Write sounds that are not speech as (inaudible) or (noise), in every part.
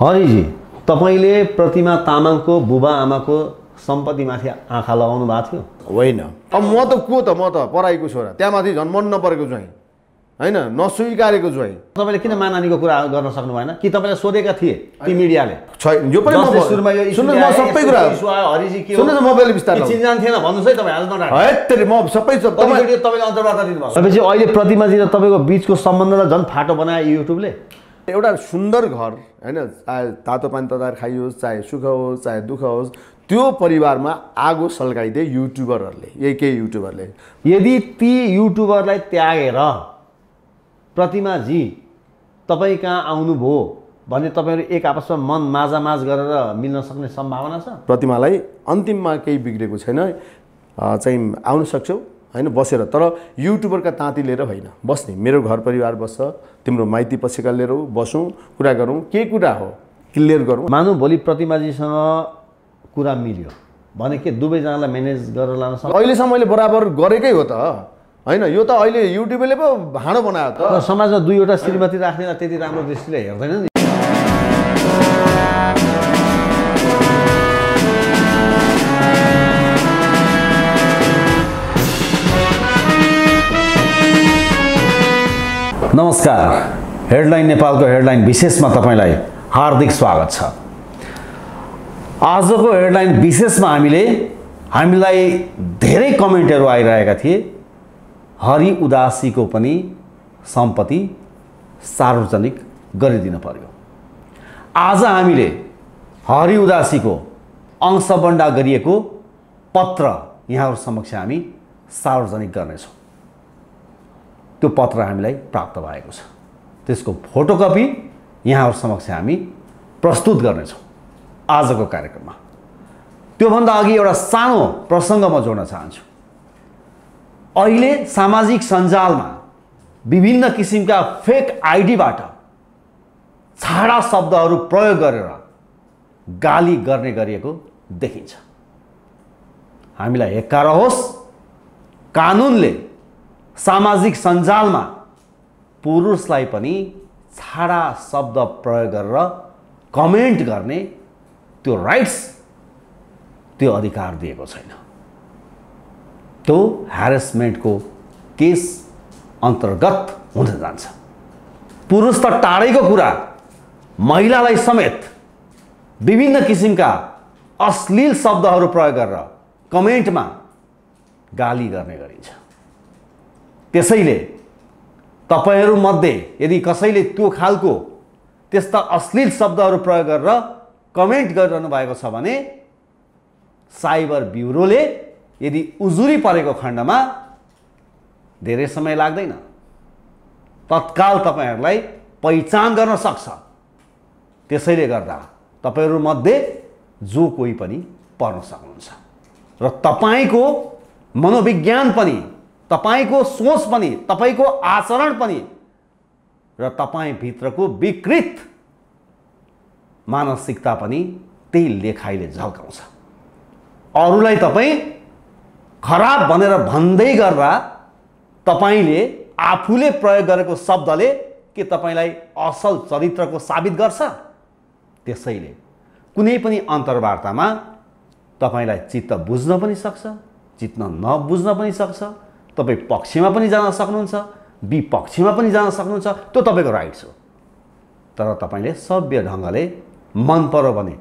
हरिजी तपाईँले प्रतिमा तामाङको बुबा आमाको सम्पत्तिमाथि आँखा लगाउनु भएको थियो होइन अब म त को त म त पराईको छोरा त्यहाँमाथि झन् मन नपरेको ज्वाइँ होइन नस्वीकारेको ज्वाइँ तपाईँले किन मानानीको कुरा गर्न सक्नु भएन कि तपाईँलाई सोधेका थिए ती मिडियाले छैन यो सबै कुरा सुन्नुहोस् म पहिले बिस्तारै चिन्जान थिएन भन्नुहोस् है तपाईँ सबै तपाईँले अन्तर्वार्ता दिनुभयो भनेपछि अहिले प्रतिमाजी र तपाईँको बिचको सम्बन्धलाई झन् फाटो बनायो युट्युबले एउटा सुन्दर घर होइन चाहे तातो पानी तताएर खाइयोस् चाहे सुख होस् चाहे दुःख होस् त्यो परिवारमा आगो सल्काइदिए युट्युबरहरूले यही केही युट्युबरले यदि ती युट्युबरलाई त्यागेर प्रतिमाजी तपाईँ कहाँ आउनुभयो भने तपाईँहरू एक आपसमा मन माझामाझ गरेर मिल्न सक्ने सम्भावना छ प्रतिमालाई अन्तिममा केही बिग्रेको छैन चाहिँ आउन सक्छौ होइन बसेर तर युट्युबरका ताँती लिएर होइन बस्ने मेरो घर परिवार बस्छ तिम्रो माइती पछिका लिएर बसौँ कुरा गरौँ के कुरा हो क्लियर गरौँ मानु भोलि प्रतिमाजीसँग कुरा मिल्यो भने के दुवैजनालाई म्यानेज गरेर लान सक्छ अहिलेसम्म मैले बराबर गरेकै हो त होइन यो त अहिले युट्युबले पो भाँडो बनायो त समाजमा दुईवटा श्रीमती राख्दैन त्यति राम्रो दृष्टिले हेर्दैन नि नमस्कार हेडलाइन नेपालको हेडलाइन विशेषमा तपाईँलाई हार्दिक स्वागत छ आजको हेडलाइन विशेषमा हामीले हामीलाई धेरै कमेन्टहरू आइरहेका थिए हरि उदासीको पनि सम्पत्ति सार्वजनिक गरिदिनु पर्यो आज हामीले हरि उदासीको अंशबन्डा गरिएको पत्र यहाँहरू समक्ष हामी सार्वजनिक गर्नेछौँ त्यो पत्र हामीलाई प्राप्त भएको छ त्यसको फोटोकपी यहाँहरू समक्ष हामी प्रस्तुत गर्नेछौँ आजको कार्यक्रममा त्योभन्दा अघि एउटा सानो प्रसङ्ग म जोड्न चाहन्छु अहिले सामाजिक सञ्जालमा विभिन्न किसिमका फेक आइडीबाट छाडा शब्दहरू प्रयोग गरेर गाली गर्ने गरिएको देखिन्छ हामीलाई हेक्का रहोस् कानुनले सामाजिक सञ्जालमा पुरुषलाई पनि छाडा शब्द प्रयोग गरेर कमेन्ट गर्ने त्यो राइट्स त्यो अधिकार दिएको छैन त्यो ह्यारेसमेन्टको केस अन्तर्गत हुन जान्छ पुरुष त टाढैको कुरा महिलालाई समेत विभिन्न किसिमका अश्लील शब्दहरू प्रयोग गरेर कमेन्टमा गाली गर्ने गरिन्छ त्यसैले तपाईँहरूमध्ये यदि कसैले त्यो खालको त्यस्ता अश्लील शब्दहरू प्रयोग गरेर कमेन्ट गरिरहनु भएको छ भने साइबर ब्युरोले यदि उजुरी परेको खण्डमा धेरै समय लाग्दैन तत्काल तपाईँहरूलाई पहिचान गर्न सक्छ त्यसैले गर्दा तपाईँहरूमध्ये जो कोही पनि पर्न सक्नुहुन्छ र तपाईँको मनोविज्ञान पनि तपाईँको सोच पनि तपाईँको आचरण पनि र तपाईँभित्रको विकृत मानसिकता पनि त्यही लेखाइले झल्काउँछ अरूलाई तपाईँ खराब भनेर भन्दै गर्दा तपाईँले आफूले प्रयोग गरेको शब्दले के तपाईँलाई असल चरित्रको साबित गर्छ त्यसैले कुनै पनि अन्तर्वार्तामा तपाईँलाई चित्त बुझ्न पनि सक्छ चित्त नबुझ्न पनि सक्छ तपाईँ पक्षमा पनि जान सक्नुहुन्छ विपक्षमा पनि जान सक्नुहुन्छ त्यो तपाईँको राइट्स हो तर तपाईँले सभ्य ढङ्गले मन पऱ्यो भने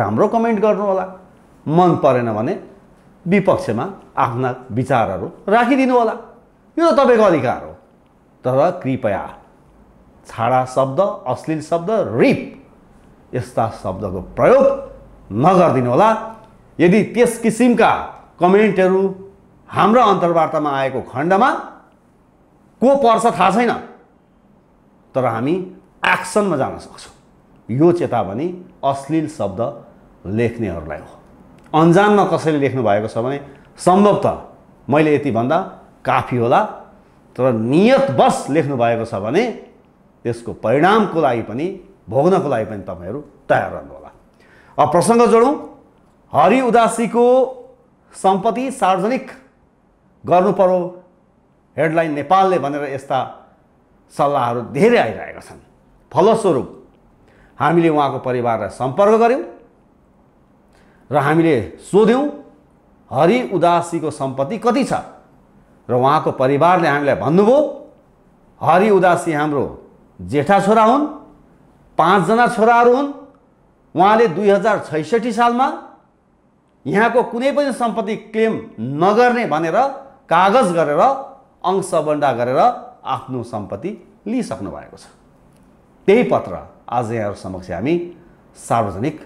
राम्रो कमेन्ट गर्नुहोला मन परेन भने विपक्षमा आफ्ना विचारहरू राखिदिनु होला यो त तपाईँको अधिकार हो तर कृपया छाडा शब्द अश्लील शब्द रिप यस्ता शब्दको प्रयोग नगरिदिनु होला यदि त्यस किसिमका कमेन्टहरू हाम्रो अन्तर्वार्तामा आएको खण्डमा को पर्छ थाहा छैन तर हामी एक्सनमा जान सक्छौँ यो चेतावनी अश्लील शब्द लेख्नेहरूलाई हो अन्जानमा कसैले लेख्नु भएको छ भने सम्भवतः मैले यति भन्दा काफी होला तर नियतवश लेख्नु भएको छ भने त्यसको परिणामको लागि पनि भोग्नको लागि पनि तपाईँहरू तयार रहनुहोला अब प्रसङ्ग जोडौँ हरि उदासीको सम्पत्ति सार्वजनिक गर्नुपऱ्यो हेडलाइन नेपालले भनेर यस्ता सल्लाहहरू धेरै आइरहेका छन् फलस्वरूप हामीले उहाँको परिवारलाई सम्पर्क गऱ्यौँ र हामीले सोध्यौँ हरि उदासीको सम्पत्ति कति छ र उहाँको परिवारले हामीलाई भन्नुभयो हरि उदासी हाम्रो जेठा छोरा हुन् पाँचजना छोराहरू हुन् उहाँले दुई हजार छैसठी सालमा यहाँको कुनै पनि सम्पत्ति क्लेम नगर्ने भनेर कागज गरेर अंशबन्डा गरेर आफ्नो सम्पत्ति लिइसक्नु भएको छ त्यही पत्र आज यहाँहरू समक्ष हामी सार्वजनिक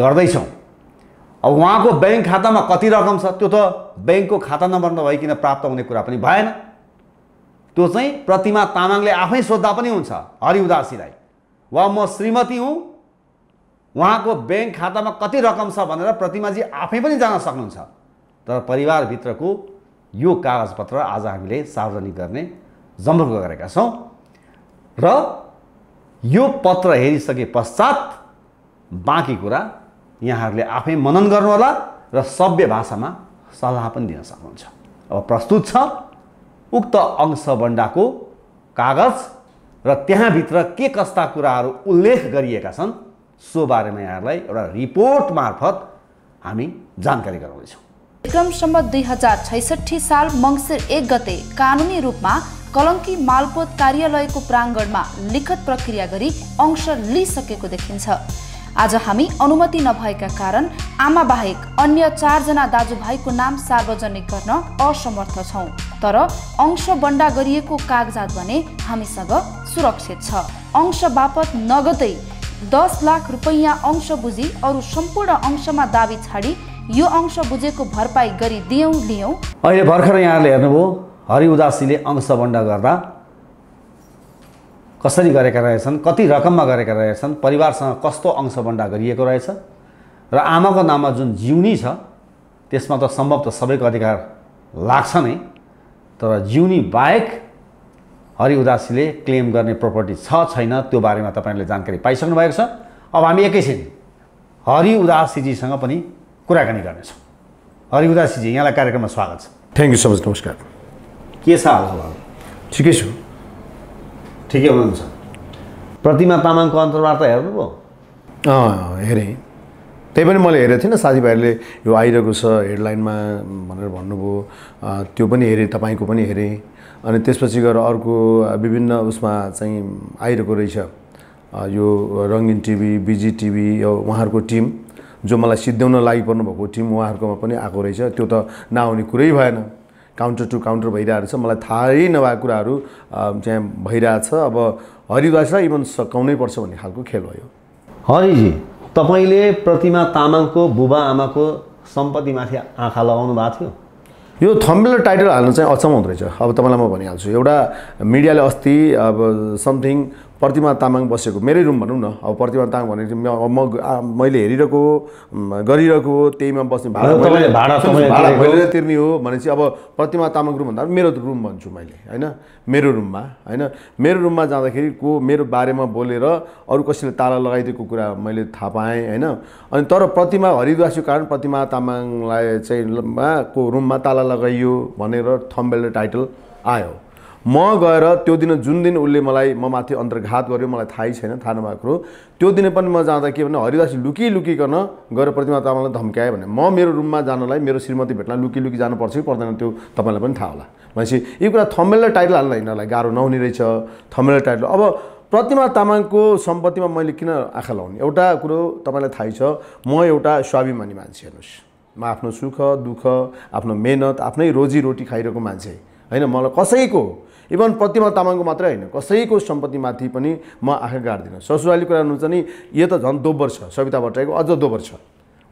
गर्दैछौँ अब उहाँको ब्याङ्क खातामा कति रकम छ त्यो त ब्याङ्कको खाता नम्बर नभइकन प्राप्त हुने कुरा पनि भएन त्यो चाहिँ प्रतिमा तामाङले आफै सोद्धा पनि हुन्छ हरि उदासीलाई वा म श्रीमती हुँ उहाँको ब्याङ्क खातामा कति रकम छ भनेर प्रतिमाजी आफै पनि जान सक्नुहुन्छ तर परिवारभित्रको यो कागजपत्र आज हामीले सार्वजनिक गर्ने जमर्को गरेका छौँ र यो पत्र हेरिसके पश्चात बाँकी कुरा यहाँहरूले आफै मनन गर्नुहोला र सभ्य भाषामा सल्लाह पनि दिन सक्नुहुन्छ अब प्रस्तुत छ उक्त अंशबन्डाको कागज र त्यहाँभित्र के कस्ता कुराहरू उल्लेख गरिएका छन् सो बारेमा यहाँहरूलाई एउटा रिपोर्ट मार्फत हामी जानकारी गराउँदैछौँ क्रमसम्म दुई हजार छैसठी साल मङ्सिर एक गते कानुनी रूपमा कलङ्की मालपोत कार्यालयको प्राङ्गणमा लिखत प्रक्रिया गरी अंश लिइसकेको देखिन्छ आज हामी अनुमति नभएका कारण आमा बाहेक अन्य चारजना दाजुभाइको नाम सार्वजनिक गर्न असमर्थ छौँ तर अंश बन्डा गरिएको कागजात भने हामीसँग सुरक्षित छ अंश बापत नगदै दस लाख रुपैयाँ अंश बुझी अरू सम्पूर्ण अंशमा दावी छाडी यो अंश बुझेको भरपाई गरी दियौँ लियौँ अहिले भर्खर यहाँहरूले हेर्नुभयो हरि उदासीले अंश अंशबण्ड गर्दा कसरी गरेका रहेछन् कति रकममा गरेका रहेछन् परिवारसँग कस्तो अंश अंशबण्डा गरिएको रहेछ र आमाको नाममा जुन जिउनी छ त्यसमा त सम्भव त सबैको अधिकार लाग्छ नै तर जिउनी बाहेक हरि उदासीले क्लेम गर्ने प्रोपर्टी छ छैन त्यो बारेमा तपाईँहरूले जानकारी पाइसक्नु भएको छ अब हामी एकैछिन हरि उदासीजीसँग पनि कुराकानी गर्नेछौँ हरि उदासीजी यहाँलाई कार्यक्रममा स्वागत छ थ्याङ्क यू सो मच नमस्कार के छ हाल ठिकै छु ठिकै हुनुहुन्छ प्रतिमा तामाङको अन्तर्वार्ता हेर्नुभयो अँ हेरेँ त्यही पनि मैले हेरेको थिइनँ साथीभाइहरूले यो आइरहेको छ हेडलाइनमा भनेर भन्नुभयो त्यो पनि हेरेँ तपाईँको पनि हेरेँ अनि त्यसपछि गएर अर्को विभिन्न उसमा चाहिँ आइरहेको रहेछ यो रङ्गिन टिभी बिजी टिभी यो उहाँहरूको टिम जो मलाई सिद्ध्याउन लागि पर्नु भएको टिम उहाँहरूकोमा पनि आएको रहेछ त्यो त नआउने कुरै भएन काउन्टर टु काउन्टर भइरहेको छ मलाई थाहै नभएको कुराहरू चाहिँ भइरहेछ अब हरिद्वासलाई इभन सकाउनै पर्छ भन्ने खालको खेल भयो हरिजी तपाईँले प्रतिमा तामाङको बुबा आमाको सम्पत्तिमाथि आँखा लगाउनु भएको थियो यो थम्बेल टाइटल हाल्नु चाहिँ अचम्म हुँदो रहेछ अब तपाईँलाई म भनिहाल्छु एउटा मिडियाले अस्ति अब समथिङ प्रतिमा तामाङ बसेको मेरै रुम भनौँ न अब प्रतिमा तामाङ भने म मैले हेरिरहेको गरिरहेको त्यहीमा बस्ने भाडा भाडा तिर्ने हो भनेपछि अब प्रतिमा तामाङ रुम भन्दा मेरो रुम भन्छु मैले होइन मेरो रुममा होइन मेरो रुममा जाँदाखेरि को मेरो बारेमा बोलेर अरू कसैले ताला लगाइदिएको कुरा मैले थाहा पाएँ होइन अनि तर प्रतिमा हरिद्वासीको कारण प्रतिमा तामाङलाई चाहिँ को रुममा ताला लगाइयो भनेर थम्बेल टाइटल आयो म गएर त्यो दिन जुन दिन उसले मलाई म माथि अन्तर्घात गर्यो मलाई थाहै छैन थाहा नभएको कुरो त्यो दिन पनि म जाँदा के भने हरिदास लुकी लुकिकन गएर प्रतिमा तामाङलाई धम्क्यायो भने म मेरो रुममा जानलाई मेरो श्रीमती भेट्न लुकी लुकी जानुपर्छ कि पर्दैन त्यो तपाईँलाई पनि थाहा होला भनेपछि यो कुरा थमेल टाइटल हाल्न यिनीहरूलाई गाह्रो नहुने रहेछ थमेल टाइटल अब प्रतिमा तामाङको सम्पत्तिमा मैले किन आँखा लगाउने एउटा कुरो तपाईँलाई थाहै छ म एउटा स्वाभिमानी मान्छे हेर्नुहोस् म आफ्नो सुख दुःख आफ्नो मेहनत आफ्नै रोजीरोटी खाइरहेको मान्छे होइन मलाई कसैको इभन प्रतिमा तामाङको मात्रै होइन कसैको सम्पत्तिमाथि पनि म आँखा गाड्दिनँ ससुराली कुरा हुनुहुन्छ नि यो त झन् दोब्बर छ सविता भट्टराईको अझ दोब्बर छ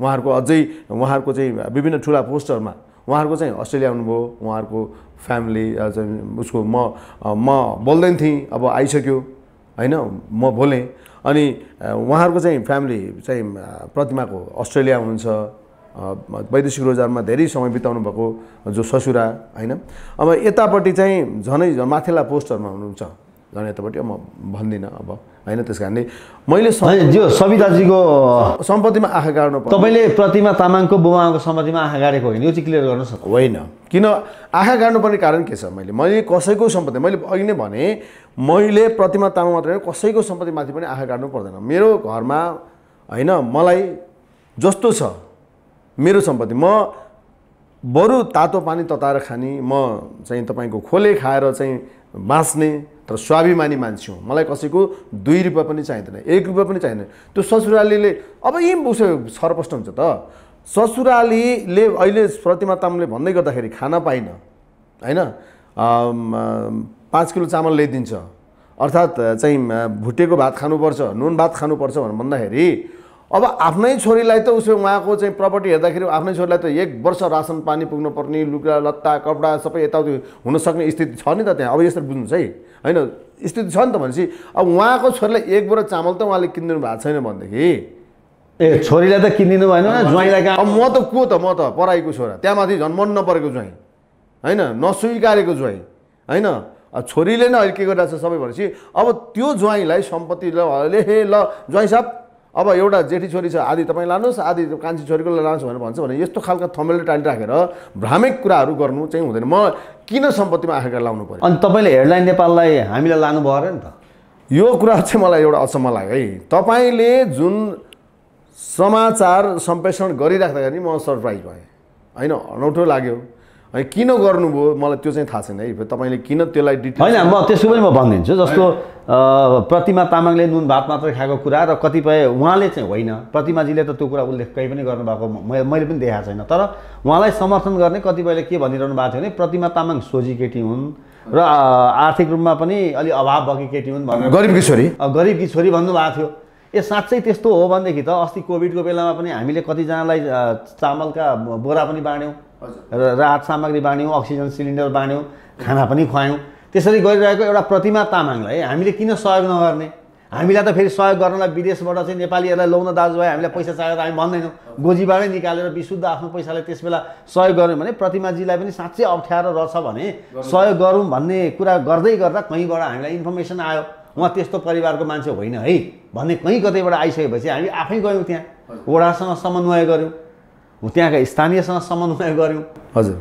उहाँहरूको अझै उहाँहरूको चाहिँ विभिन्न ठुला पोस्टरमा उहाँहरूको चाहिँ अस्ट्रेलिया आउनुभयो उहाँहरूको फ्यामिली उसको म म बोल्दैन थिएँ अब आइसक्यो होइन म बोलेँ अनि उहाँहरूको चाहिँ फ्यामिली चाहिँ प्रतिमाको अस्ट्रेलिया हुनुहुन्छ वैदेशिक रोजगारमा धेरै समय बिताउनु भएको जो ससुरा होइन अब यतापट्टि चाहिँ झनै माथिल्ला पोस्टहरूमा हुनुहुन्छ झन् यतापट्टि म भन्दिनँ अब होइन त्यस कारणले मैले जो सविताजीको सम्पत्तिमा आँखा गाड्नु तपाईँले प्रतिमा तामाङको बुबाको सम्पत्तिमा आँखा गाडेको होइन यो चाहिँ क्लियर गर्नुहोस् होइन किन आँखा गाड्नुपर्ने कारण के छ मैले मैले कसैको सम्पत्ति मैले अघि नै भने मैले प्रतिमा तामाङ मात्रै होइन कसैको सम्पत्तिमाथि पनि आँखा गाड्नु पर्दैन मेरो घरमा होइन मलाई जस्तो छ मेरो सम्पत्ति म बरु तातो पानी तताएर खाने म चाहिँ तपाईँको खोले खाएर चाहिँ बाँच्ने तर स्वाभिमानी मान्छे हुँ मलाई कसैको दुई रुपियाँ पनि चाहिँदैन एक रुपियाँ पनि चाहिँदैन त्यो ससुरालीले अब यी उसो छरपष्ट हुन्छ त ससुरालीले अहिले प्रतिमा तामाङले भन्दै गर्दाखेरि खाना पाइनँ होइन पाँच किलो चामल ल्याइदिन्छ अर्थात् चाहिँ भुटेको भात खानुपर्छ नुन भात खानुपर्छ भनेर भन्दाखेरि अब आफ्नै छोरीलाई त उसो उहाँको चाहिँ प्रपर्टी हेर्दाखेरि आफ्नै छोरीलाई त एक वर्ष रासन पानी पुग्नुपर्ने लुगा लत्ता कपडा सबै यताउति हुनसक्ने स्थिति छ नि त त्यहाँ अब यसरी बुझ्नुहोस् है होइन स्थिति छ नि त भनेपछि अब उहाँको छोरीलाई एक बोरा चामल त उहाँले किनिदिनु भएको छैन भनेदेखि ए छोरीलाई त किनिदिनु भएन ज्वाइँलाई अब म त को त म त पराईको छोरा त्यहाँ माथि झन् मन नपरेको ज्वाइँ होइन नस्वीकारेको ज्वाइँ होइन छोरीले नै अहिले के गरिरहेको छ सबै भनेपछि अब त्यो ज्वाइँलाई सम्पत्ति ल ले ल ज्वाइँ साहब अब एउटा जेठी छोरी छ आधी तपाईँ लानुहोस् आधी कान्छी छोरीको लानुहोस् भनेर भन्छ भने यस्तो खालको थमेल टालिराखेर भ्रामिक कुराहरू गर्नु चाहिँ हुँदैन म किन सम्पत्तिमा आँखा लाउनु पऱ्यो अनि तपाईँले हेडलाइन नेपाललाई हामीलाई लानुभयो अरे नि त यो कुरा चाहिँ मलाई एउटा अचम्म लाग्यो है तपाईँले जुन समाचार सम्प्रेषण गरिराख्दाखेरि म सरप्राइज भएँ होइन अनौठो लाग्यो है किन गर्नुभयो मलाई त्यो चाहिँ थाहा छैन है तपाईँले किन त्यसलाई डिटेल होइन म त्यसो पनि म भनिदिन्छु जस्तो प्रतिमा तामाङले नुन भात मात्र खाएको कुरा र कतिपय उहाँले चाहिँ होइन प्रतिमाजीले त त्यो कुरा उल्लेख कहीँ पनि गर्नुभएको मैले पनि देखाएको छैन तर उहाँलाई समर्थन गर्ने कतिपयले के भनिरहनु भएको थियो भने प्रतिमा तामाङ सोझी केटी हुन् र आर्थिक रूपमा पनि अलिक अभाव भएकी केटी हुन् भनेर गरिबकी छोरी गरिबकी छोरी भन्नुभएको थियो ए साँच्चै त्यस्तो हो भनेदेखि त अस्ति कोभिडको बेलामा पनि हामीले कतिजनालाई चामलका बोरा पनि बाँड्यौँ र राहत सामग्री बाँड्यौँ अक्सिजन सिलिन्डर बाँड्यौँ खाना पनि खुवायौँ त्यसरी गरिरहेको एउटा प्रतिमा तामाङलाई हामीले किन सहयोग नगर्ने हामीलाई त फेरि सहयोग गर्नलाई विदेशबाट चाहिँ नेपालीहरूलाई लगाउन दाजुभाइ हामीलाई पैसा चाहियो त हामी भन्दैनौँ गोजीबाटै निकालेर विशुद्ध आफ्नो पैसालाई त्यस बेला सहयोग गऱ्यौँ भने प्रतिमाजीलाई पनि साँच्चै अप्ठ्यारो रहेछ भने सहयोग गरौँ भन्ने कुरा गर्दै गर्दा कहीँबाट हामीलाई इन्फर्मेसन आयो उहाँ त्यस्तो परिवारको मान्छे होइन है भन्ने कहीँ कतैबाट आइसकेपछि हामी आफै गयौँ त्यहाँ वडासँग समन्वय गऱ्यौँ त्यहाँका स्थानीयसँग समन्वय गऱ्यौँ हजुर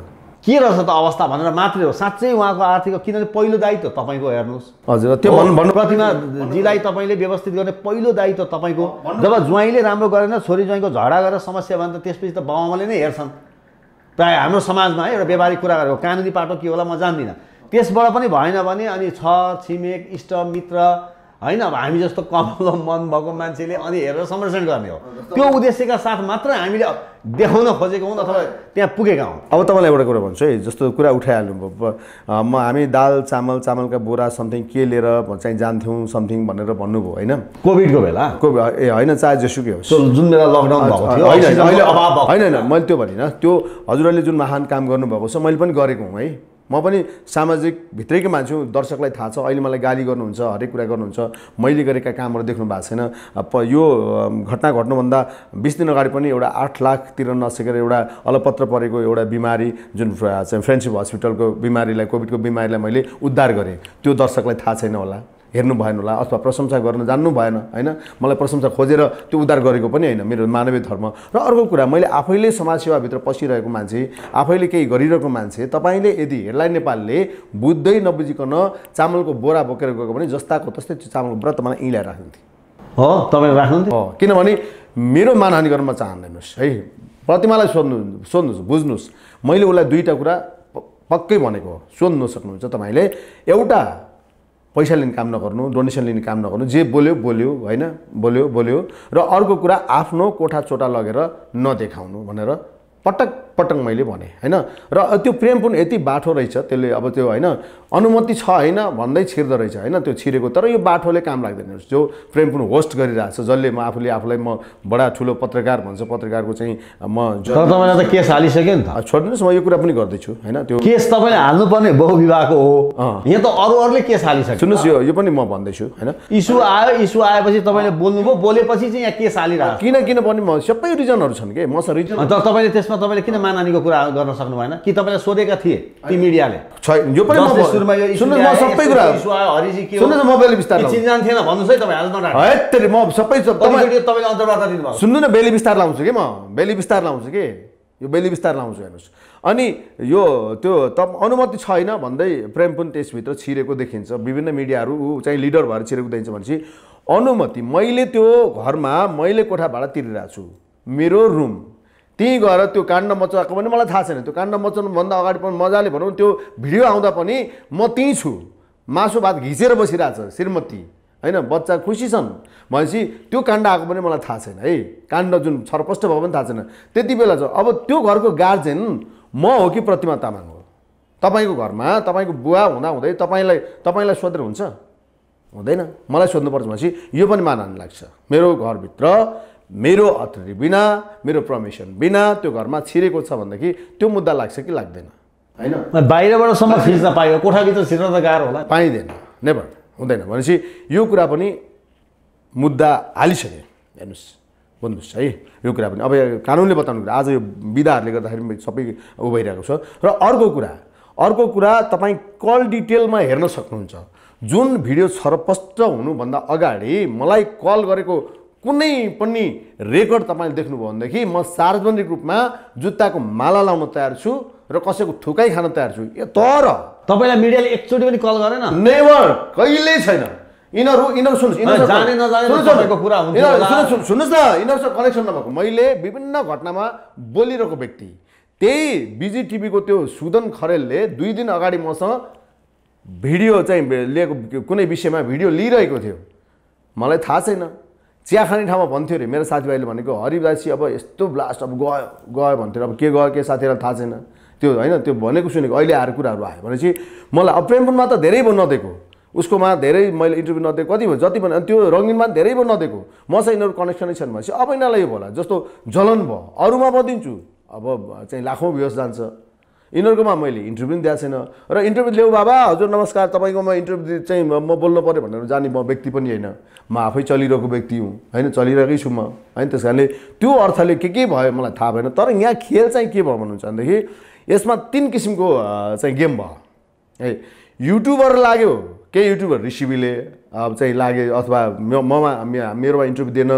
के रहेछ त अवस्था भनेर मात्रै हो साँच्चै उहाँको आर्थिक किनभने पहिलो दायित्व तपाईँको हेर्नुहोस् हजुर त्यो भन्नु जीलाई तपाईँले व्यवस्थित गर्ने पहिलो दायित्व तपाईँको जब ज्वाइँले राम्रो गरेन छोरी ज्वाइँको झगडा गरेर समस्या भयो भने त त्यसपछि त बाबाआमाले नै हेर्छन् प्रायः हाम्रो समाजमा है एउटा व्यवहारिक कुरा गरेको कानुनी पाटो के होला म जान्दिनँ त्यसबाट पनि भएन भने अनि छर छिमेक इष्ट मित्र होइन अब हामी जस्तो कमाउलो मन भएको मान्छेले अनि हेरेर संरक्षण गर्ने हो त्यो उद्देश्यका साथ मात्र हामीले देखाउन खोजेको हौँ अथवा त्यहाँ पुगेका हौँ अब तपाईँलाई एउटा कुरा भन्छु है जस्तो कुरा उठाइहाल्नुभयो म हामी दाल चामल चामलका बोरा समथिङ के लिएर चाहिँ जान्थ्यौँ समथिङ भनेर भन्नुभयो होइन कोभिडको बेला कोभिड ए होइन चाहे जेसुकै होस् जुन बेला लकडाउन भएको थियो होइन होइन मैले त्यो भनिनँ त्यो हजुरहरूले जुन महान काम गर्नुभएको छ मैले पनि गरेको हुँ है म पनि सामाजिक भित्रैकै मान्छु दर्शकलाई थाहा छ अहिले मलाई गाली गर्नुहुन्छ हरेक कुरा गर्नुहुन्छ मैले गरेका कामहरू देख्नु भएको छैन प यो घटना घट्नुभन्दा बिस दिन अगाडि पनि एउटा आठ लाखतिर नसकेर एउटा अलपत्र परेको एउटा बिमारी जुन चाहिँ फ्रेन्डसिप हस्पिटलको बिमारीलाई कोभिडको बिमारीलाई मैले उद्धार गरेँ त्यो दर्शकलाई थाहा छैन होला हेर्नु भएन होला अथवा प्रशंसा गर्न जान्नु भएन होइन मलाई प्रशंसा खोजेर त्यो उद्धार गरेको पनि होइन मेरो मानवीय धर्म र अर्को कुरा मैले आफैले समाजसेवाभित्र पसिरहेको मान्छे आफैले केही गरिरहेको मान्छे तपाईँले यदि हेडलाइन नेपालले बुझ्दै नबुझिकन चामलको बोरा बोकेर गएको भने जस्ताको तस्तै त्यो चामलको व्रत मलाई इँ ल्याएर राख्नुहुन्थ्यो हो तपाईँ राख्नुहुन्थ्यो हो किनभने मेरो मानहानि गर्न म चाहन्नुहोस् है प्रतिमालाई सोध्नु सोध्नुहोस् बुझ्नुहोस् मैले उसलाई दुईवटा कुरा पक्कै भनेको हो सोध्नु सक्नुहुन्छ तपाईँले एउटा पैसा लिने काम नगर्नु डोनेसन लिने काम नगर्नु जे बोल्यो बोल्यो होइन बोल्यो बोल्यो र अर्को कुरा आफ्नो कोठा चोटा लगेर नदेखाउनु भनेर पटक पटक मैले भने होइन र त्यो प्रेम पनि यति बाठो रहेछ त्यसले अब त्यो होइन अनुमति छ होइन भन्दै छिर्दो रहेछ होइन त्यो छिरेको तर यो बाठोले काम लाग्दैन जो प्रेम पनि होस्ट गरिरहेको छ जसले म आफूले आफूलाई म बडा ठुलो पत्रकार भन्छ पत्रकारको चाहिँ म तपाईँलाई त केस हालिसक्यो नि त छोड्नुहोस् म यो कुरा पनि गर्दैछु होइन त्यो केस तपाईँले हाल्नुपर्ने बहुविवाहको हो यहाँ त अरू अरूले केस हालिसक्यो सुन्नुहोस् यो यो पनि म भन्दैछु होइन इस्यु आयो इस्यु आएपछि तपाईँले बोल्नुभयो बोलेपछि चाहिँ यहाँ केस हालिरहेको किन किनभने म सबै रिजनहरू छन् कि मसँग रिजन तपाईँले त्यसमा तपाईँले किन मानहानीको कुरा गर्न सक्नु भएन कि तपाईँले सोधेका थिए ती मिडियाले छैन यो पनि सुरुमा यो सबै कुरा के सुन्नुहोस् म बेलि बिस्तार थिएन भन्नुहोस् है म सबै सुन्नु न बेली बिस्तार लाउँछु कि म बेली बिस्तार लाउँछु कि यो बेली बिस्तार लाउँछु हेर्नुहोस् अनि यो त्यो त अनुमति छैन भन्दै प्रेम पनि त्यसभित्र छिरेको देखिन्छ विभिन्न मिडियाहरू ऊ चाहिँ लिडर भएर छिरेको देखिन्छ भनेपछि अनुमति मैले त्यो घरमा मैले कोठा भाडा तिरिरहेको छु मेरो रुम त्यहीँ गएर त्यो काण्ड मचाएको पनि मलाई थाहा छैन त्यो काण्ड मचाउनुभन्दा अगाडि पनि मजाले भनौँ त्यो भिडियो आउँदा पनि म त्यहीँ छु मासु भात घिचेर बसिरहेछ श्रीमती होइन बच्चा खुसी छन् भनेपछि त्यो काण्ड आएको पनि मलाई थाहा छैन है काण्ड जुन छरपष्ट भयो पनि थाहा छैन त्यति बेला चाहिँ अब त्यो घरको गार्जेन म हो कि प्रतिमा तामाङ हो तपाईँको घरमा तपाईँको बुवा हुँदा हुँदै तपाईँलाई तपाईँलाई सोधेर हुन्छ हुँदैन मलाई सोध्नुपर्छ भनेपछि यो पनि मान लाग्छ मेरो घरभित्र मेरो अथोरिटी बिना मेरो पर्मिसन बिना त्यो घरमा छिरेको छ भनेदेखि त्यो मुद्दा लाग्छ कि लाग्दैन होइन सम्म छिर्न पायो कोठाभित्र छिर्न त गाह्रो होला पाइँदैन नेभर हुँदैन भनेपछि यो कुरा पनि मुद्दा हालिसक्यो हेर्नुहोस् भन्नुहोस् है यो कुरा पनि अब कानुनले बताउनु आज यो विधाहरूले गर्दाखेरि सबै उ भइरहेको छ र अर्को कुरा अर्को कुरा तपाईँ कल डिटेलमा हेर्न सक्नुहुन्छ जुन भिडियो छरपष्ट हुनुभन्दा अगाडि मलाई कल गरेको कुनै पनि रेकर्ड तपाईँले देख्नुभयो भनेदेखि म सार्वजनिक रूपमा जुत्ताको माला लाउन तयार छु र कसैको थुकाइ खान तयार छु ए तर तपाईँलाई मिडियाले एकचोटि पनि कल गरेन नेभर कहिल्यै छैन यिनीहरू यिनीहरू सुन्नुहोस् सुन्नुहोस् न यिनीहरूसँग कनेक्सन नभएको मैले विभिन्न घटनामा बोलिरहेको व्यक्ति त्यही बिजी टिभीको त्यो सुदन खरेलले दुई दिन अगाडि मसँग भिडियो चाहिँ लिएको कुनै विषयमा भिडियो लिइरहेको थियो मलाई थाहा छैन चिया खाने ठाउँमा भन्थ्यो अरे मेरो साथीभाइले भनेको हरिदासी अब यस्तो ब्लास्ट अब गयो गयो भन्थ्यो अब के गयो के साथीहरूलाई थाहा छैन त्यो होइन त्यो भनेको सुनेको अहिले आएर कुराहरू आयो भनेपछि मलाई अब प्रेमपुरमा त धेरै भयो नदिएको उसकोमा धेरै मैले इन्टरभ्यू नदिएको कति भयो जति अनि त्यो रङ्गिनमा पनि धेरै भयो नदिएको मसँग यिनीहरू कनेक्सनै छन् भनेपछि अब यिनीहरूलाई यो होला जस्तो जलन भयो अरूमा दिन्छु अब चाहिँ लाखौँ भ्युस जान्छ यिनीहरूकोमा मैले इन्टरभ्यू पनि दिएको छैन र इन्टरभ्यू ल्याऊ बाबा हजुर नमस्कार तपाईँकोमा इन्टरभ्यू चाहिँ म बोल्नु पऱ्यो भनेर जाने म व्यक्ति पनि होइन म आफै चलिरहेको व्यक्ति हुँ होइन चलिरहेकै छु म होइन त्यस कारणले त्यो अर्थले के के भयो मलाई थाहा भएन तर यहाँ खेल चाहिँ के भयो भन्नुहुन्छ भनेदेखि यसमा तिन किसिमको चाहिँ गेम भयो है युट्युबर लाग्यो केही युट्युबर ऋषिबीले अब चाहिँ लागे अथवा ममा मेरोमा इन्टरभ्यू दिएन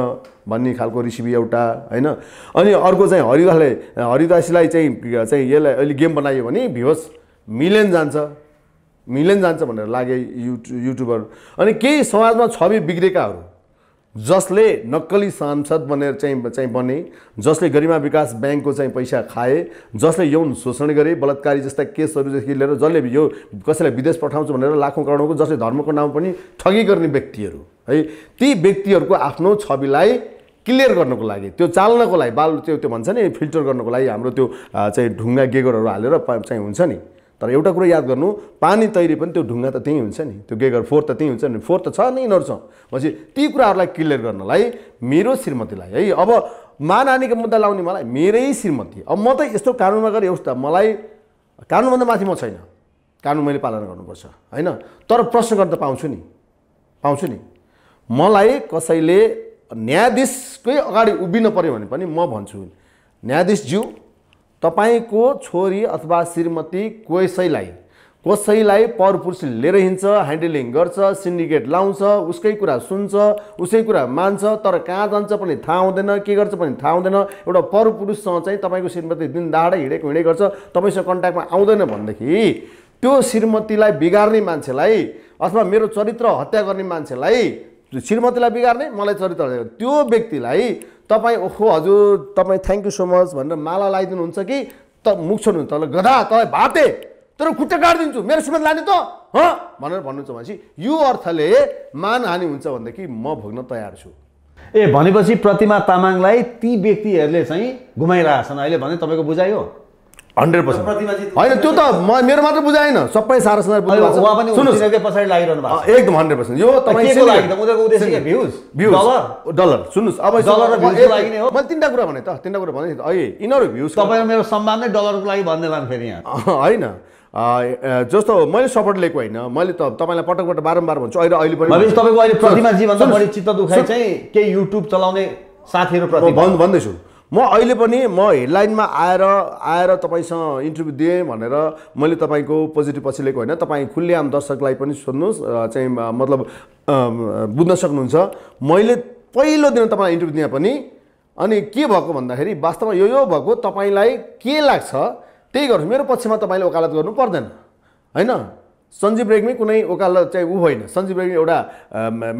भन्ने खालको रेसिपी एउटा होइन अनि अर्को चाहिँ हरिदासलाई हरिदासीलाई चाहिँ चाहिँ यसलाई अहिले गेम बनायो भने भ्युवर्स मिलेन जान्छ मिलेन जान्छ भनेर लागे युट्युबर अनि केही समाजमा छवि बिग्रेकाहरू जसले नक्कली सांसद बनेर चाहिँ चाहिँ बने जसले गरिमा विकास ब्याङ्कको चाहिँ पैसा खाए जसले यौन शोषण गरे बलात्कारी जस्ता केसहरूदेखि लिएर जसले यो कसैलाई विदेश पठाउँछु भनेर लाखौँ करोडौँको जसले धर्मको नाम पनि ठगी गर्ने व्यक्तिहरू है ती व्यक्तिहरूको आफ्नो छविलाई क्लियर गर्नको लागि त्यो चाल्नको लागि बाल त्यो त्यो भन्छ नि फिल्टर गर्नको लागि हाम्रो त्यो चाहिँ ढुङ्गा गेगरहरू हालेर चाहिँ हुन्छ नि तर एउटा कुरो याद गर्नु पानी तैरी पनि त्यो ढुङ्गा त त्यहीँ हुन्छ नि त्यो गेगर फोहोर त त्यहीँ हुन्छ नि फोहोर त छ नि यिनीहरू छ भनेपछि ती कुराहरूलाई क्लियर गर्नलाई मेरो श्रीमतीलाई है अब मानहानीको मुद्दा लाउने मलाई मेरै श्रीमती अब म त यस्तो कानुनमा गरेँ एउटा मलाई कानुनभन्दा माथि म छैन कानुन मैले पालना गर्नुपर्छ होइन तर प्रश्न गर्न त पाउँछु नि पाउँछु नि मलाई कसैले न्यायाधीशकै अगाडि उभिन पऱ्यो भने पनि म भन्छु न्यायाधीशज्यू तपाईँको छोरी अथवा श्रीमती कसैलाई कसैलाई परपुरुष लिएर हिँड्छ ह्यान्डलिङ गर्छ सिन्डिकेट लाउँछ उसकै कुरा सुन्छ उसकै कुरा मान्छ तर कहाँ जान्छ पनि थाहा हुँदैन के गर्छ पनि थाहा हुँदैन एउटा परपुरुषसँग चाहिँ तपाईँको श्रीमती दिन दाडा हिँडेको हिँडेको गर्छ तपाईँसँग कन्ट्याक्टमा आउँदैन भनेदेखि त्यो श्रीमतीलाई बिगार्ने मान्छेलाई अथवा मेरो चरित्र हत्या गर्ने मान्छेलाई श्रीमतीलाई बिगार्ने मलाई चरित्र त्यो व्यक्तिलाई तपाईँ ओहो हजुर तपाईँ थ्याङ्क यू सो मच भनेर माला लगाइदिनुहुन्छ कि त मुख छोड्नु तल गधा तपाईँ भाते तर खुट्टा काटिदिन्छु मेरो श्रीमती लाने त ह भनेर भन्नुहुन्छ भनेपछि यो अर्थले मान हानि हुन्छ भनेदेखि म भोग्न तयार छु ए भनेपछि प्रतिमा तामाङलाई ती व्यक्तिहरूले चाहिँ घुमाइरहेछन् अहिले भने तपाईँको बुझाइ हो हन्ड्रेड पर्सेन्ट होइन त्यो त म मेरो मात्र बुझाएन सबै सारा संसार एकदम हन्ड्रेड पर्सेन्ट यो डलर सुन्नुहोस् अब मैले तिनवटा कुरा भने त तिनवटा कुरा भने अहिले यिनीहरू भ्युज तपाईँ मेरो सम्मान नै डलरको लागि भन्दै लानु फेरि यहाँ होइन जस्तो मैले सपोर्ट लिएको होइन मैले त तपाईँलाई पटक पटक बारम्बार भन्छु अहिले अहिले पनि तपाईँको अहिले प्रतिमा जीवन चित्त दुखाइ चाहिँ केही युट्युब चलाउने साथीहरू भन्दैछु म अहिले पनि म हेडलाइनमा आएर आएर तपाईँसँग इन्टरभ्यू दिएँ भनेर मैले तपाईँको पोजिटिभ पछि लिएको होइन तपाईँ खुल्लेआम दर्शकलाई पनि सोध्नुहोस् चाहिँ मतलब बुझ्न सक्नुहुन्छ मैले पहिलो दिन तपाईँलाई इन्टरभ्यू दिएँ पनि अनि के भएको भन्दाखेरि वास्तवमा यो यो भएको तपाईँलाई के लाग्छ त्यही गर्नु मेरो पक्षमा तपाईँले वकालत गर्नु पर्दैन होइन सञ्जीव रेग्मी कुनै ओकाल चाहिँ ऊ होइन सञ्जीव रेग्मी एउटा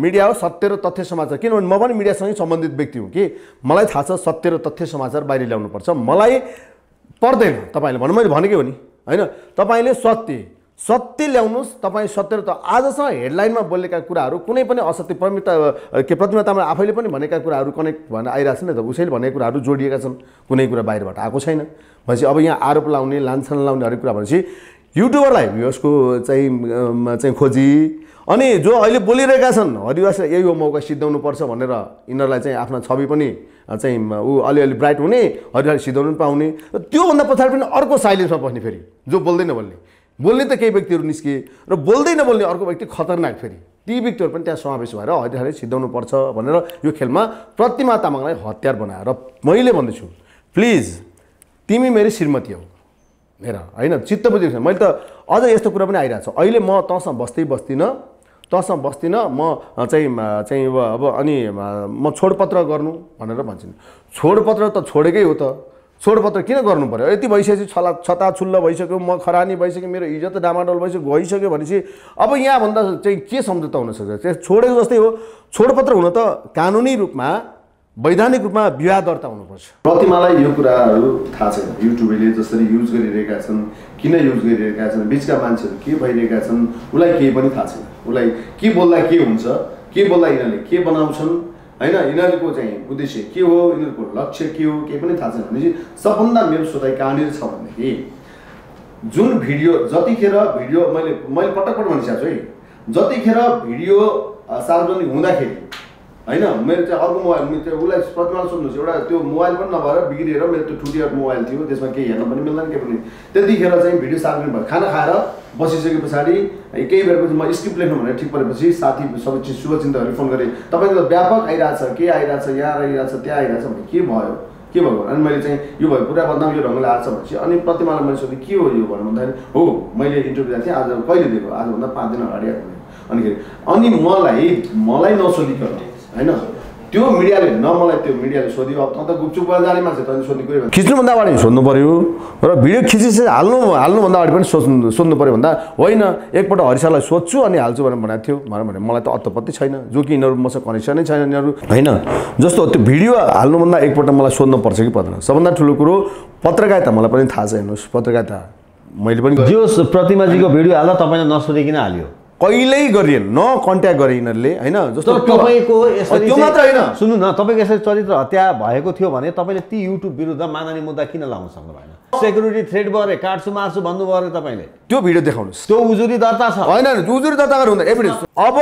मिडिया हो सत्य र तथ्य समाचार किनभने म पनि मिडियासँगै सम्बन्धित व्यक्ति हुँ कि मलाई थाहा छ सत्य र तथ्य समाचार बाहिर ल्याउनुपर्छ मलाई पर्दैन तपाईँले भन्नु मैले भनेकै हो नि होइन तपाईँले सत्य सत्य ल्याउनुहोस् तपाईँ सत्य र त आजसम्म हेडलाइनमा बोलेका कुराहरू कुनै पनि असत्य प्रमिता के प्रतिमतामा आफैले पनि भनेका कुराहरू कनेक्ट भएर आइरहेको छ नि त उसैले भनेको कुराहरू जोडिएका छन् कुनै कुरा बाहिरबाट आएको छैन भनेपछि अब यहाँ आरोप लाउने लान्छन लाउने हरेक कुरा भनेपछि युट्युबरलाई भ्युवर्सको चाहिँ चाहिँ खोजी अनि जो अहिले बोलिरहेका छन् हरिवास यही हो मौका पर्छ भनेर यिनीहरूलाई चाहिँ आफ्ना छवि पनि चाहिँ ऊ अलिअलि ब्राइट हुने हरिवासले सिद्धाउनु पनि पाउने र त्योभन्दा पछाडि पनि अर्को साइलेन्समा बस्ने फेरि जो बोल्दैन बोल्ने बोल्ने त केही व्यक्तिहरू निस्किए र बोल्दै नबोल्ने अर्को व्यक्ति खतरनाक फेरि ती व्यक्तिहरू पनि त्यहाँ समावेश भएर सिद्धाउनु पर्छ भनेर यो खेलमा प्रतिमा तामाङलाई हतियार बनाएर मैले भन्दैछु प्लिज तिमी मेरो श्रीमती हौ हेर होइन चित्त बुझेको छैन मैले त अझ यस्तो कुरा पनि आइरहेको छ अहिले म तँसँग बस्दै बस्दिनँ तँसँग बस्दिनँ म चाहिँ चाहिँ अब अनि म छोडपत्र गर्नु भनेर भन्छन् छोडपत्र त छोडेकै हो त छोडपत्र किन गर्नु पऱ्यो यति भइसकेपछि छला छता छुल्ल भइसक्यो म खरानी भइसक्यो मेरो इज्जत डामाडोल भइसक्यो भइसक्यो भनेपछि अब यहाँभन्दा चाहिँ के सम्झौता हुनसक्छ छोडेको जस्तै हो छोडपत्र हुन त कानुनी रूपमा वैधानिक रूपमा विवाह दर्ता हुनुपर्छ प्रतिमालाई यो कुराहरू थाहा छैन युट्युबले जसरी युज गरिरहेका छन् किन युज गरिरहेका छन् बिचका मान्छेहरू के भइरहेका छन् उसलाई केही पनि थाहा छैन उसलाई के बोल्दा के हुन्छ के बोल्दा यिनीहरूले के बनाउँछन् होइन यिनीहरूको चाहिँ उद्देश्य के हो यिनीहरूको लक्ष्य के हो केही पनि थाहा छैन भनेपछि सबभन्दा मेरो सोधाइ कहाँनिर छ भनेदेखि जुन भिडियो जतिखेर भिडियो मैले मैले पटक पटक भनिसकेको छु है जतिखेर भिडियो सार्वजनिक हुँदाखेरि होइन मेरो चाहिँ अर्को मोबाइल त्यो उसलाई प्रतिमा सोध्नुहोस् एउटा त्यो मोबाइल पनि नभएर बिग्रिएर मेरो त्यो टुटिया मोबाइल थियो त्यसमा केही हेर्न पनि मिल्दैन केही पनि त्यतिखेर चाहिँ भिडियो सार्ने भयो खाना खाएर बसिसके पछाडि केही पछि म स्क्रिप्ट लेख्नु भनेर ठिक परेपछि साथी सबै चिज शुभचिन्तहरूले फोन गरेँ तपाईँको व्यापक आइरहेछ के आइरहेछ यहाँ आइरहेछ त्यहाँ आइरहेछ भने के भयो के भयो अनि मैले चाहिँ यो भयो पुरा बदनाम यो ढङ्गले आएको छ भनेपछि अनि प्रतिमालाई मैले सोधेँ के हो यो भन्नु भन्दाखेरि हो मैले इन्टरभ्यू दिएको थिएँ आज कहिले दिएको आजभन्दा पाँच दिन अगाडि आएको अनिखेरि अनि मलाई मलाई नसोधिकन होइन त्यो मिडियाले न मलाई त्यो मिडियाले सोध्यो अब त गुपचुप भएर मान्छे तैँले सोध्ने कुरो खिच्नुभन्दा अगाडि सोध्नु पऱ्यो र भिडियो खिचिसके हाल्नु हाल्नुभन्दा अगाडि पनि सोध्नु सोध्नु पऱ्यो भन्दा होइन एकपल्ट हरिसालाई सोध्छु अनि हाल्छु भनेर भनेको थियो भनेर भने मलाई त अत्तपत्ति छैन जो कि यिनीहरू मसँग कनेक्सनै छैन यिनीहरू होइन जस्तो त्यो भिडियो हाल्नुभन्दा एकपल्ट मलाई सोध्नु पर्छ कि पत्र सबभन्दा ठुलो कुरो पत्रकारिता मलाई पनि थाहा छ हेर्नुहोस् पत्रकारिता मैले पनि जो प्रतिमाजीको भिडियो हाल्दा तपाईँले नसोधिकन हाल्यो कहिल्यै गरिएन न कन्ट्याक्ट गरे यिनीहरूले होइन जस्तो तपाईँको त्यो मात्र होइन सुन्नु न तपाईँको यसरी चरित्र हत्या भएको थियो भने तपाईँले ती युट्युब विरुद्ध माननीय मुद्दा किन लाउन सक्नु भएन सेक्युरिटी थ्रेड गरे काट्छु मार्छु भन्नुभयो अरे तपाईँले त्यो भिडियो देखाउनुहोस् त्यो उजुरी दर्ता छ होइन उजुरी दर्ता गरेर हुँदा एभिडेन्स अब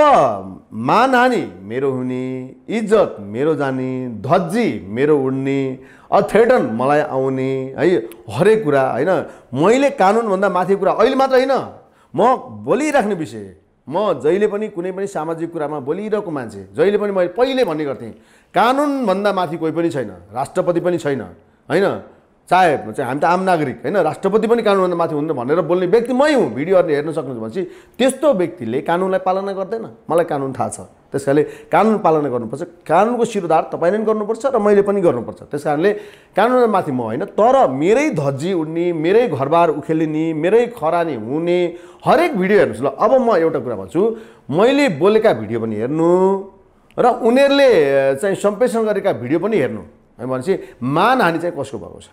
मानहानी मेरो हुने इज्जत मेरो जाने धज्जी मेरो उड्ने थ्रेटन मलाई आउने है हरेक कुरा होइन मैले कानुनभन्दा माथि कुरा अहिले मात्र होइन म बोलिराख्ने विषय म जहिले पनि कुनै पनि सामाजिक कुरामा बोलिरहेको मान्छे जहिले पनि मैले पहिले भन्ने गर्थेँ कानुनभन्दा माथि कोही पनि छैन राष्ट्रपति पनि छैन होइन चाहे चाहिँ हामी त आम नागरिक होइन राष्ट्रपति पनि कानुनभन्दा माथि हुन्न भनेर बोल्ने व्यक्ति मै हुँ भिडियो हेर्न सक्नुहुन्छ भनेपछि त्यस्तो व्यक्तिले कानुनलाई पालना गर्दैन मलाई कानुन थाहा छ त्यस कारणले कानुन पालना गर्नुपर्छ कानुनको शिरोधार तपाईँले पनि गर्नुपर्छ र मैले पनि गर्नुपर्छ त्यस कारणले कानुनमाथि म होइन तर मेरै धज्जी उड्ने मेरै घरबार उखेलिने मेरै खरानी हुने हरेक भिडियो हेर्नुहोस् ल अब म एउटा कुरा भन्छु मैले बोलेका भिडियो पनि हेर्नु र उनीहरूले चाहिँ सम्प्रेषण गरेका भिडियो पनि हेर्नु भनेपछि मानहानि चाहिँ कसको भएको छ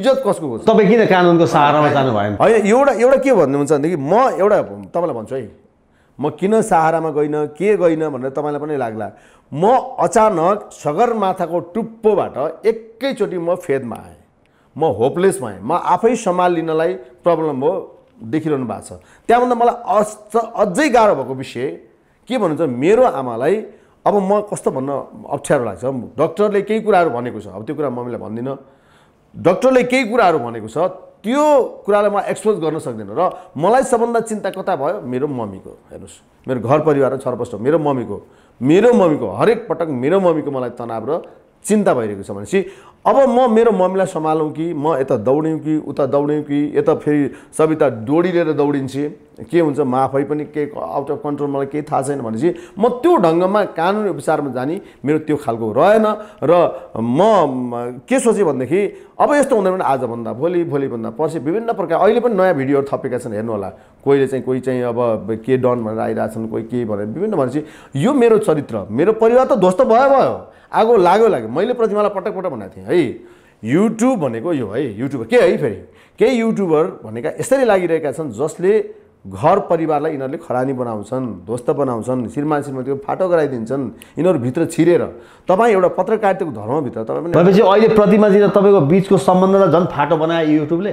इज्जत कसको तपाईँ किन कानुनको सहारामा जानुभयो होइन एउटा एउटा के भन्नुहुन्छ भनेदेखि म एउटा तपाईँलाई भन्छु है म किन सहारामा गइनँ के गइनँ भनेर तपाईँलाई पनि लाग्ला म अचानक सगरमाथाको टुप्पोबाट एकैचोटि म फेदमा आएँ म होपलेस भएँ म आफै सम्हाल लिनलाई प्रब्लम हो देखिरहनु भएको छ त्यहाँभन्दा मलाई अझ अझै गाह्रो भएको विषय के भन्नुहुन्छ मेरो आमालाई अब म कस्तो भन्न अप्ठ्यारो लाग्छ डक्टरले केही कुराहरू भनेको छ अब त्यो कुरा मम्मीलाई भन्दिनँ डक्टरले केही कुराहरू भनेको छ त्यो कुरालाई म एक्सपोज गर्न सक्दिनँ र मलाई सबभन्दा चिन्ता कता भयो मेरो मम्मीको हेर्नुहोस् मेरो घर परिवार छरपष्ट मेरो मम्मीको मेरो मम्मीको हरेक पटक मेरो मम्मीको मलाई तनाव र चिन्ता भइरहेको छ भनेपछि अब म मेरो मम्मीलाई सम्हालौँ कि म यता दौड्यौँ कि उता दौड्यौँ कि यता फेरि सविता डोडी लिएर दौडिन्छे के हुन्छ माफै पनि केही आउट अफ कन्ट्रोल मलाई केही थाहा छैन भनेपछि म त्यो ढङ्गमा कानुनी उपचारमा जाने मेरो त्यो खालको रहेन र म के सोचेँ भनेदेखि अब यस्तो हुँदैन भने आजभन्दा भोलि भोलिभन्दा पर्सि विभिन्न प्रकार अहिले पनि नयाँ भिडियोहरू थपेका छन् हेर्नु होला कोहीले चाहिँ कोही चाहिँ अब के डन भनेर आइरहेछन् कोही के भनेर विभिन्न भनेपछि यो मेरो चरित्र मेरो परिवार त ध्वस्त भयो भयो आगो लाग्यो लाग्यो मैले प्रतिमालाई पटक पटक भनेको थिएँ है युट्युब भनेको यो है युट्युबर के है फेरि केही युट्युबर भनेका यसरी लागिरहेका छन् जसले घर परिवारलाई यिनीहरूले खरानी बनाउँछन् ध्वस्त बनाउँछन् श्रीमान श्रीमतीको फाटो गराइदिन्छन् भित्र छिरेर तपाईँ एउटा पत्रकारिताको धर्मभित्र तपाईँ भनेपछि अहिले र तपाईँको बिचको सम्बन्धलाई झन् फाटो बनायो युट्युबले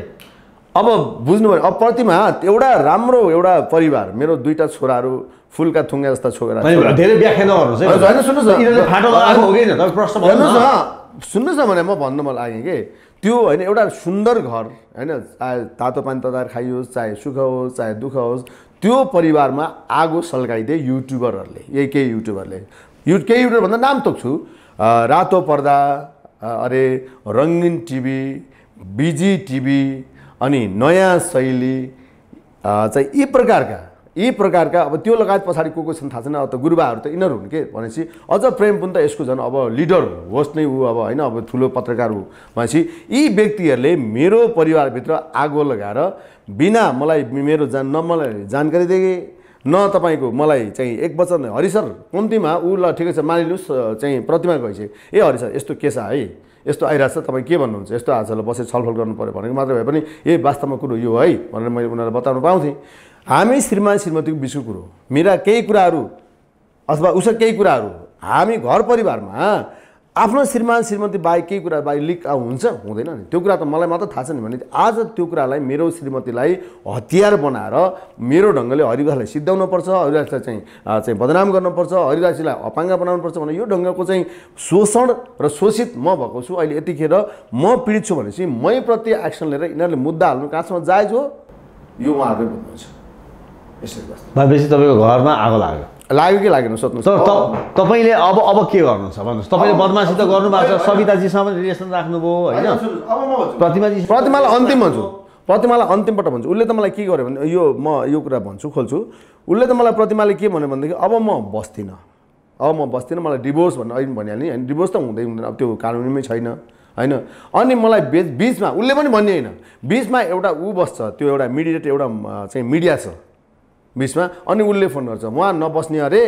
अब बुझ्नु भने अब प्रतिमा एउटा राम्रो एउटा परिवार मेरो दुईवटा छोराहरू फुलका थुङ्गा जस्ता छोरा सुन्नुहोस् न सुन्नुहोस् न भने म भन्नु मलाई लागेँ कि त्यो होइन एउटा सुन्दर घर होइन चाहे तातो पानी तताएर खाइयोस् चाहे सुख होस् चाहे दुःख होस् त्यो परिवारमा आगो सल्काइदिए युट्युबरहरूले यही केही युट्युबरले यु केही युट्युबरभन्दा नाम तोक्छु रातो पर्दा अरे रङ्गिन टिभी बिजी टिभी अनि नयाँ शैली चाहिँ यी प्रकारका यी प्रकारका अब त्यो लगायत पछाडि को को छन् थाहा छैन अब त गुरुबाहरू त यिनीहरू हुन् के भनेपछि अझ प्रेम पनि त यसको झन् अब लिडर होस् नै ऊ अब होइन अब ठुलो पत्रकार हो भनेपछि यी व्यक्तिहरूले मेरो परिवारभित्र आगो लगाएर बिना मलाई मेरो जान न मलाई जानकारी दिए न तपाईँको मलाई चाहिँ एक वचन हरि सर कम्तीमा ऊ ल ठिकै छ मानिलिनुहोस् चाहिँ प्रतिमा गएपछि ए हरि यस्तो के छ है यस्तो आइरहेको छ तपाईँ के भन्नुहुन्छ यस्तो आज बसेर छलफल गर्नु पऱ्यो भनेको मात्र भए पनि ए वास्तवमा कुरो यो है भनेर मैले उनीहरूलाई बताउनु पाउँथेँ हामी श्रीमान श्रीमतीको बिचको कुरो मेरा केही कुराहरू अथवा उसको केही कुराहरू हामी घर परिवारमा आफ्नो श्रीमान श्रीमती बाहेक केही कुरा बाहेक लिक हुन्छ हुँदैन नि त्यो कुरा त मलाई मात्र थाहा छ नि भने आज त्यो कुरालाई मेरो श्रीमतीलाई हतियार बनाएर मेरो ढङ्गले हरिराजलाई सिद्ध्याउनुपर्छ हरिराजलाई चाहिँ चाहिँ बदनाम गर्नुपर्छ हरिराजलाई अपाङ्ग बनाउनुपर्छ भने यो ढङ्गको चाहिँ शोषण र शोषित म भएको छु अहिले यतिखेर म पीडित छु भनेपछि मैप्रति एक्सन लिएर यिनीहरूले मुद्दा हाल्नु कहाँसम्म जायज हो यो उहाँहरूले भन्नुहुन्छ भनेपछि तपाईँको घरमा आगो लाग्यो लाग्यो कि लागेन सोध्नु तपाईँले अब अब के गर्नुहुन्छ भन्नुहोस् तपाईँले बदमासी त गर्नुभएको छ सविताजीसँग रिलेसन राख्नुभयो होइन प्रतिमाजी प्रतिमालाई अन्तिम भन्छु प्रतिमालाई अन्तिमपल्ट भन्छु उसले त मलाई के गर्यो भने यो म यो कुरा भन्छु खोल्छु उसले त मलाई प्रतिमाले के भन्यो भनेदेखि अब म बस्दिनँ अब म बस्दिनँ मलाई डिभोर्स भनेर अहिले भनिहाल्ने होइन डिभोर्स त हुँदै हुँदैन अब त्यो कानुनमै छैन होइन अनि मलाई बिच बिचमा उसले पनि भन्ने होइन बिचमा एउटा ऊ बस्छ त्यो एउटा मिडिएट एउटा चाहिँ मिडिया छ बिचमा अनि उसले फोन गर्छ उहाँ नबस्ने अरे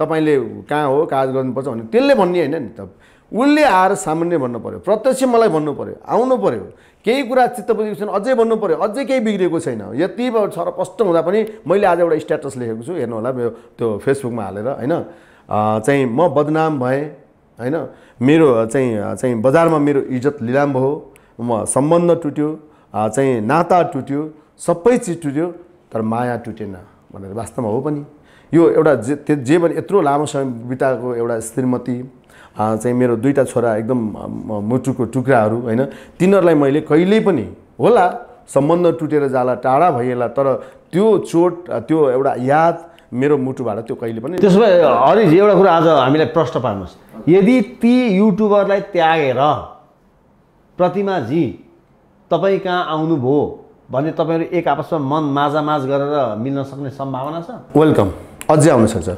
तपाईँले कहाँ हो काज गर्नुपर्छ भने त्यसले भन्ने होइन नि त उसले आएर सामान्य भन्नु पऱ्यो प्रत्यक्ष मलाई भन्नु पऱ्यो आउनु पऱ्यो केही कुरा चित्त बुझेको छैन अझै भन्नु पऱ्यो अझै केही बिग्रेको छैन यति र कष्ट हुँदा पनि मैले आज एउटा स्ट्याटस लेखेको छु हेर्नु होला मेरो त्यो फेसबुकमा हालेर होइन चाहिँ म बदनाम भएँ होइन मेरो चाहिँ चाहिँ बजारमा मेरो इज्जत लिलाम भयो म सम्बन्ध टुट्यो चाहिँ नाता टुट्यो सबै चिज टुट्यो तर माया टुटेन भनेर वास्तवमा हो पनि यो एउटा जे जे भने यत्रो लामो समय बिताएको एउटा श्रीमती चाहिँ मेरो दुईवटा छोरा एकदम मुटुको टुक्राहरू होइन तिनीहरूलाई मैले कहिल्यै पनि होला सम्बन्ध टुटेर जाला टाढा भइएला तर त्यो चोट त्यो एउटा याद मेरो मुटुबाट त्यो कहिले पनि त्यसो भए हरिजी एउटा कुरा आज हामीलाई प्रश्न पार्नुहोस् यदि ती युट्युबरलाई त्यागेर प्रतिमाजी तपाईँ कहाँ आउनुभयो भने तपाईँहरू एक आपसमा मन माझामाझ गरेर मिल्न सक्ने सम्भावना छ वेलकम अझै आउनु सक्छ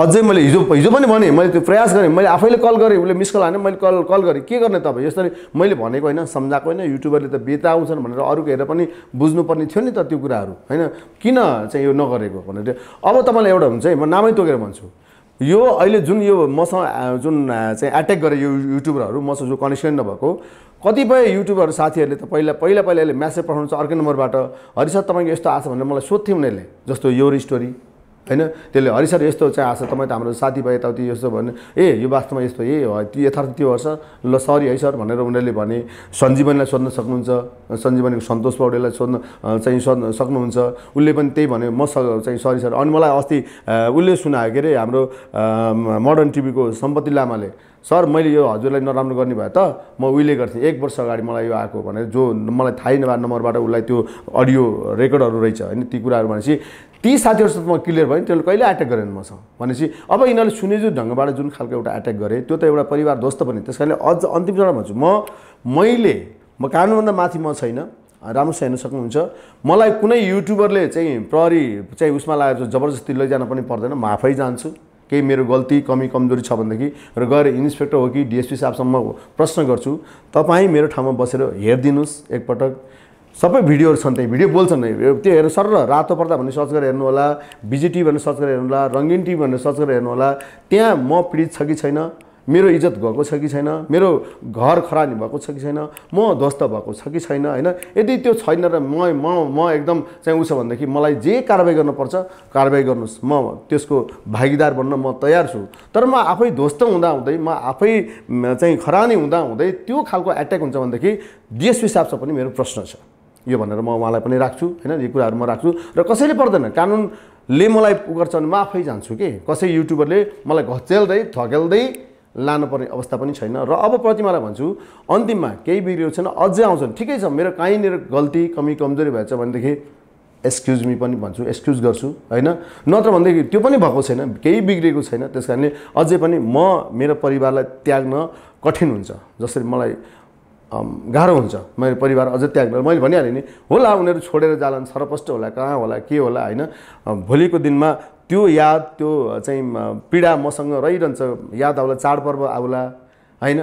अझै मैले हिजो हिजो पनि भनेँ मैले त्यो प्रयास गरेँ मैले आफैले कल गरेँ उसले मिस कल हाने मैले कल कल गरेँ के गर्ने तपाईँ यसरी मैले भनेको होइन सम्झाएको होइन युट्युबरले त बेता आउँछन् भनेर अरूको हेरेर पनि बुझ्नुपर्ने थियो नि त त्यो कुराहरू होइन किन चाहिँ यो नगरेको भनेर अब तपाईँलाई एउटा हुन्छ है म नामै तोकेर भन्छु यो अहिले जुन यो मसँग जुन चाहिँ एट्याक गरेँ यो युट्युबरहरू मसँग जो कनेक्सन नभएको कतिपय युट्युबहरू साथीहरूले त पहिला पहिला पहिला म्यासेज पठाउनु छ अर्को नम्बरबाट हरिसर तपाईँको यस्तो आछ भनेर मलाई सोध्थ्यो उनीहरूले जस्तो यो स्टोरी होइन त्यसले हरिसर यस्तो चाहिँ आछ तपाईँ त हाम्रो साथी भए यताउति यस्तो भन्यो ए यो वास्तवमा यस्तो ए यथार्थ त्यो सर ल सरी है सर भनेर उनीहरूले भने सञ्जीवनीलाई सोध्न सक्नुहुन्छ सञ्जीवनीको सन्तोष पौडेललाई सोध्न चाहिँ सोध्न सक्नुहुन्छ उसले पनि त्यही भन्यो म चाहिँ सरी सर अनि मलाई अस्ति उसले सुनायो के अरे हाम्रो मोडर्न टिभीको सम्पत्ति लामाले सर मैले यो हजुरलाई नराम्रो गर्ने भए त म उहिले गर्थेँ एक वर्ष अगाडि मलाई यो आएको भनेर जो मलाई थाहै नभए नम्बरबाट उसलाई त्यो अडियो रेकर्डहरू रहेछ होइन ती कुराहरू भनेपछि ती साथीहरूसँग म क्लियर भयो त्यसले कहिले एट्याक गरेन मसँग भनेपछि अब यिनीहरूले सुनेजु ढङ्गबाट जुन खालको एउटा एट्याक गरेँ त्यो त एउटा परिवार ध्वस्त पनि त्यस कारणले अझ अन्तिम चरण भन्छु म मैले म कानुनभन्दा माथि म छैन राम्रोसँग हेर्न सक्नुहुन्छ मलाई कुनै युट्युबरले चाहिँ प्रहरी चाहिँ उसमा लागेर जबरजस्ती लैजान पनि पर्दैन म आफै जान्छु केही मेरो गल्ती कमी कमजोरी छ भनेदेखि र गएर इन्सपेक्टर हो कि डिएसपी साहबसम्म प्रश्न गर्छु तपाईँ मेरो ठाउँमा बसेर हेरिदिनुहोस् एकपटक सबै भिडियोहरू छन् त्यही भिडियो बोल्छन् त्यो हेर्नु सर र रातो पर्दा भन्ने सर्च गरेर हेर्नु होला बिजिटी भनेर सर्च गरेर हेर्नु होला रङ्गिन टिभी भनेर सर्च गरेर हेर्नु होला त्यहाँ म पीडित छ कि छैन मेरो इज्जत गएको छ कि छैन मेरो घर खरानी भएको छ कि छैन म ध्वस्त भएको छ कि छैन होइन यदि त्यो छैन र म म म एकदम चाहिँ उसो भनेदेखि मलाई जे कारवाही गर्नुपर्छ कारवाही गर्नुहोस् म त्यसको भागीदार बन्न म तयार छु तर म आफै ध्वस्त हुँदा हुँदै म आफै चाहिँ खरानी हुँदा हुँदै त्यो खालको एट्याक हुन्छ भनेदेखि हिसाब हिसाबसँग पनि मेरो प्रश्न छ यो भनेर म उहाँलाई पनि राख्छु होइन यो कुराहरू म राख्छु र कसैले पर्दैन कानुनले मलाई गर्छ भने म आफै जान्छु कि कसै युट्युबरले मलाई घचेल्दै थगेल्दै लानुपर्ने अवस्था पनि छैन र अब प्रतिमालाई भन्छु अन्तिममा केही बिग्रिएको छैन अझै आउँछन् ठिकै छ मेरो कहीँनिर गल्ती कमी कमजोरी भएछ भनेदेखि एक्सक्युज मी पनि भन्छु एक्सक्युज गर्छु होइन नत्र भनेदेखि त्यो पनि भएको छैन केही बिग्रिएको छैन त्यस कारणले अझै पनि म मेरो परिवारलाई त्याग्न कठिन हुन्छ जसरी मलाई गाह्रो हुन्छ मेरो परिवार अझै त्याग्न मैले भनिहालेँ नि होला उनीहरू छोडेर जालान् सरपष्ट होला कहाँ होला के होला होइन भोलिको दिनमा त्यो याद त्यो चाहिँ पीडा मसँग रहिरहन्छ याद आउला चाडपर्व आउला होइन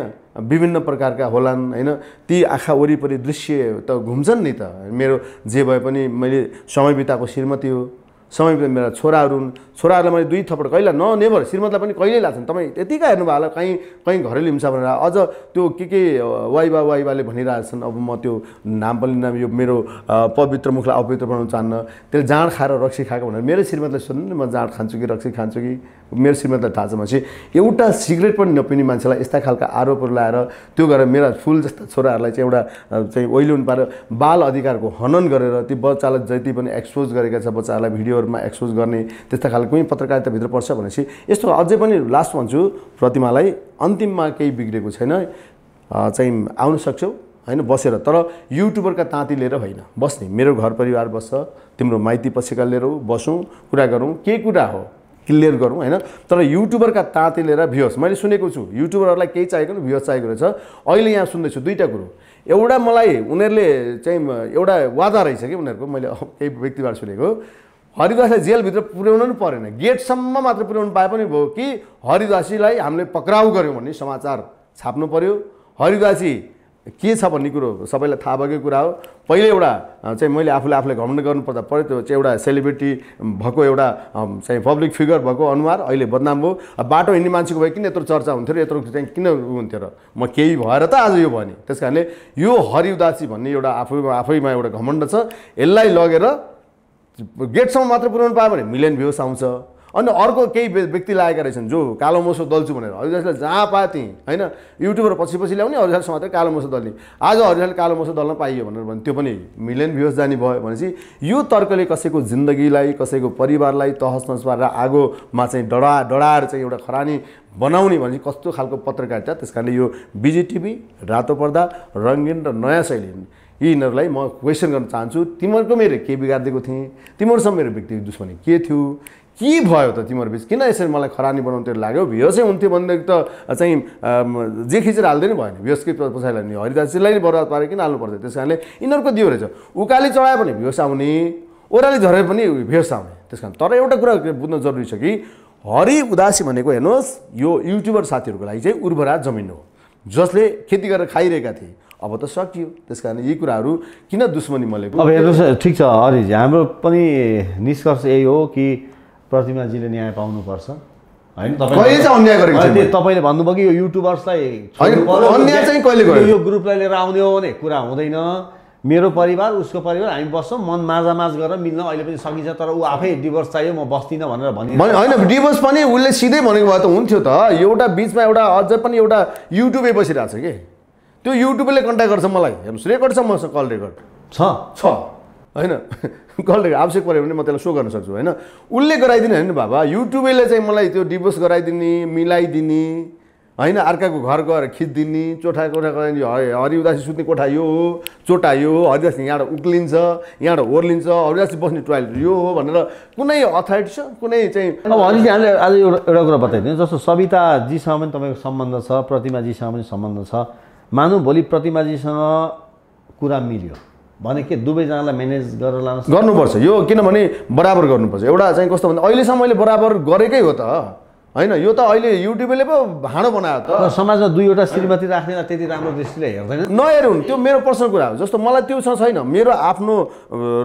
विभिन्न प्रकारका होलान् होइन ती आँखा वरिपरि दृश्य त घुम्छन् नि त मेरो जे भए पनि मैले समय बिताएको श्रीमती हो समय मेरा छोराहरू हुन् छोराहरूलाई मैले दुई थपड कहिले न नेभर श्रीमतलाई पनि कहिल्यै लाग्छन् तपाईँ यतिका हेर्नुभयो होला कहीँ कहीँ घरेलु हिंसा भनेर अझ त्यो के के वाइबा वाइबाले भनिरहेछन् अब म त्यो नाम पनि नाम यो मेरो पवित्र मुखलाई अपवित्र बनाउन चाहन्न त्यसले जाँड खाएर रक्सी खाएको भनेर मेरो श्रीमतलाई सोध्नु नि म जाँड खान्छु कि रक्सी खान्छु कि मेरो श्रीमतलाई थाहा छ भनेपछि एउटा सिगरेट पनि नपिने मान्छेलाई यस्ता खालका आरोपहरू लगाएर त्यो गरेर मेरा फुल जस्ता छोराहरूलाई चाहिँ एउटा चाहिँ ओइलुन पारेर बाल अधिकारको हनन गरेर ती बच्चालाई जति पनि एक्सपोज गरेका छ बच्चाहरूलाई भिडियो मिडियाहरूमा एक्सपोज गर्ने त्यस्ता खालको कुनै पत्रकारिताभित्र पर्छ भनेपछि यस्तो अझै पनि लास्ट भन्छु प्रतिमालाई अन्तिममा केही बिग्रेको छैन चाहिँ आउन सक्छौ होइन बसेर तर युट्युबरका ताँती लिएर होइन बस्ने मेरो घर परिवार बस्छ तिम्रो माइती पछिका लिएर बसौँ कुरा गरौँ के कुरा हो क्लियर गरौँ होइन तर युट्युबरका ताती लिएर भ्युस मैले सुनेको छु युट्युबरहरूलाई केही चाहिएको भ्युस चाहिएको रहेछ अहिले यहाँ सुन्दैछु दुईवटा कुरो एउटा मलाई उनीहरूले चाहिँ एउटा वादा रहेछ कि उनीहरूको मैले केही व्यक्तिबाट सुनेको हरिदासलाई जेलभित्र पुर्याउनु पनि परेन गेटसम्म मात्र पुर्याउनु पाए पनि भयो कि हरिदासीलाई हामीले पक्राउ गऱ्यौँ भन्ने समाचार छाप्नु पऱ्यो हरिदासी के छ भन्ने कुरो सबैलाई थाहा भएकै कुरा हो पहिले एउटा चाहिँ मैले आफूले आफूलाई घमण्ड पर्दा पऱ्यो त्यो चाहिँ एउटा सेलिब्रिटी भएको एउटा चाहिँ पब्लिक फिगर भएको अनुहार अहिले बदनाम भयो बाटो हिँड्ने मान्छेको भए किन यत्रो चर्चा हुन्थ्यो र यत्रो चाहिँ किन हुन्थ्यो र म केही भएर त आज यो भने त्यस कारणले यो हरिउदासी भन्ने एउटा आफै आफैमा एउटा घमण्ड छ यसलाई लगेर गेटसम्म मात्र पुऱ्याउनु पायो भने मिलियन भ्युस आउँछ अनि अर्को केही व्यक्ति लागेका रहेछन् जो कालो मोसो दल्छु भनेर हरिजासलाई जहाँ पाए त्यहीँ होइन युट्युबर पछि पछि ल्याउने हरिजास मात्रै कालो मोसो दल्ने आज हरिजासले कालो मोसो दल्न पाइयो भनेर भने त्यो पनि मिलियन भ्युस जाने भयो भनेपछि यो तर्कले कसैको जिन्दगीलाई कसैको परिवारलाई तहस नहस पारेर आगोमा चाहिँ डडा डढाएर चाहिँ एउटा खरानी बनाउने भने कस्तो खालको पत्रकारिता त्यस कारणले यो बिजी टिभी रातो पर्दा रङ्गीन र नयाँ शैली यिनीहरूलाई म क्वेसन गर्न चाहन्छु तिमीहरूको मेरो के बिगारिदिएको थिएँ तिमीहरूसँग मेरो व्यक्तिगत दुश्मनी के थियो के भयो त तिमीहरू बिच किन यसरी मलाई खरानी त्यो लाग्यो भ्यसै हुन्थ्यो भनेदेखि त चाहिँ जे खिचेर हाल्दैन भएन भ्यसकै पछाडि नि हरिदासीलाई नै बर्बाद पारेर किन हाल्नु पर्छ त्यस कारणले यिनीहरूको दियो रहेछ उकाली चढायो भने भ्यस आउने ओह्राली झरे पनि भ्यस आउने त्यस कारण तर एउटा कुरा बुझ्न जरुरी छ कि हरि उदासी भनेको हेर्नुहोस् यो युट्युबर साथीहरूको लागि चाहिँ उर्वरा जमिन हो जसले खेती गरेर खाइरहेका थिए अब त सकियो त्यस कारण यही कुराहरू किन दुश्मनी मैले अब हेर्नुहोस् ठिक छ हरिज हाम्रो पनि निष्कर्ष यही हो कि प्रतिमाजीले न्याय पाउनुपर्छ होइन तपाईँले भन्नुभयो कि यो युट्युबर्सलाई यो ग्रुपलाई लिएर आउने हो भने कुरा हुँदैन मेरो परिवार उसको परिवार हामी बस्छौँ मन माझामाझ गरेर मिल्न अहिले पनि सकिन्छ तर ऊ आफै डिभोर्स चाहियो म बस्दिनँ भनेर भन्यो होइन डिभोर्स पनि उसले सिधै भनेको भए त हुन्थ्यो त एउटा बिचमा एउटा अझै पनि एउटा युट्युबै बसिरहेको छ कि त्यो युट्युबले कन्ट्याक्ट गर्छ मलाई हेर्नुहोस् रेकर्ड छ मसँग कल रेकर्ड छ छ होइन कल (laughs) रेकर्ड आवश्यक पऱ्यो भने म त्यसलाई सो गर्न सक्छु होइन उसले गराइदिने होइन बाबा युट्युबले चाहिँ मलाई त्यो डिभोर्स गराइदिने मिलाइदिने होइन अर्काको घर गएर खिचिदिने चोठा कोठा उदासी सुत्ने कोठा यो हो चोटा यो हो हरिदासी यहाँबाट उक्लिन्छ यहाँबाट ओर्लिन्छ हरिदासी बस्ने टोयलेट यो हो भनेर कुनै अथोरिटी छ कुनै चाहिँ अब हरिजी हामीले आज एउटा कुरा बताइदिनु जस्तो सविताजीसँग पनि तपाईँको सम्बन्ध छ प्रतिमाजीसँग पनि सम्बन्ध छ मानु भोलि प्रतिमाजीसँग कुरा मिल्यो भने के दुवैजनालाई म्यानेज गरेर लानु गर्नुपर्छ यो किनभने बराबर गर्नुपर्छ एउटा चाहिँ कस्तो भन्दा अहिलेसम्म मैले बराबर गरेकै हो त होइन यो त अहिले युट्युबले पो भाँडो बनायो त समाजमा दुईवटा श्रीमती राख्दैन त्यति राम्रो दृष्टिले हेर्दैन नहेरौँ त्यो मेरो पर्सनल कुरा हो जस्तो मलाई त्यो छैन मेरो आफ्नो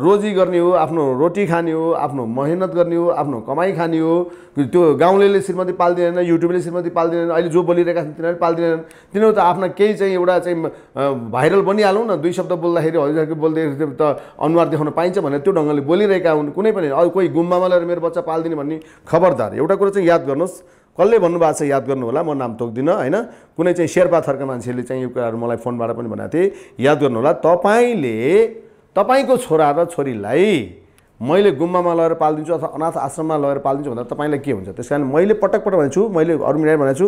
रोजी गर्ने हो आफ्नो रोटी खाने हो आफ्नो मेहनत गर्ने हो आफ्नो कमाइ खाने हो त्यो गाउँले श्रीमती पालिदिँदैन युट्युबले श्रीमती पालिदिँदैन अहिले जो बोलिरहेका छन् तिनीहरू पालिदिँदैनन् तिनीहरू त आफ्ना केही चाहिँ एउटा चाहिँ भाइरल बनिहालौँ न दुई शब्द बोल्दाखेरि हजुर बोल्दाखेरि त अनुहार देखाउन पाइन्छ भनेर त्यो ढङ्गले बोलिरहेका हुन् कुनै पनि अरू कोही गुम्बामा लिएर मेरो बच्चा पालिदिने भन्ने खबरदार एउटा कुरो चाहिँ याद गर्नुहोस् कसले भन्नुभएको छ याद गर्नु होला म नाम तोक्दिनँ होइन कुनै चाहिँ शेर्पा थरका मान्छेले चाहिँ यो कुराहरू मलाई फोनबाट पनि भनेको थिएँ याद गर्नु होला तपाईँले तपाईँको छोरा र छोरीलाई मैले गुम्बामा लगेर पालिदिन्छु अथवा अनाथ आश्रममा लगेर पालिदिन्छु भन्दा तपाईँलाई के हुन्छ त्यस कारण मैले पटक पटक भन्छु मैले अरू मिलाएर भनेको छु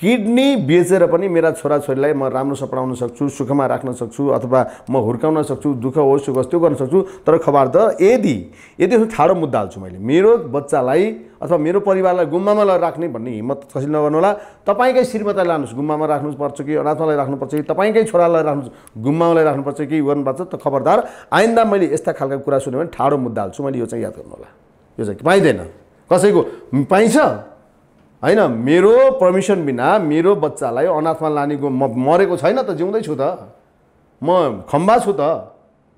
किडनी बेचेर पनि मेरा छोराछोरीलाई म राम्रोसँग पढाउन सक्छु सुखमा राख्न सक्छु अथवा म हुर्काउन सक्छु दुःख होस् सुख होस् त्यो गर्न सक्छु तर खबर त यदि यदि ठाडो मुद्दा हाल्छु मैले मेरो बच्चालाई अथवा मेरो परिवारलाई गुम्बामा राख्ने भन्ने हिम्मत कसैले नगर्नु होला तपाईँकै श्रीमतीलाई लानुहोस् गुम्बामा राख्नुपर्छ कि अनाथमालाई राख्नुपर्छ कि तपाईँकै छोरालाई राख्नु गुम्बामालाई राख्नुपर्छ कि गर्नुपर्छ त खबरदार आइन्दा मैले यस्ता खालका कुरा सुन्यो भने ठाडो मुद्दा हाल्छु मैले यो चाहिँ याद गर्नु होला यो चाहिँ पाइँदैन कसैको पाइन्छ होइन मेरो पर्मिसन बिना मेरो बच्चालाई अनाथमा लानेको म मरेको छैन त जिउँदैछु त म खम्बा छु त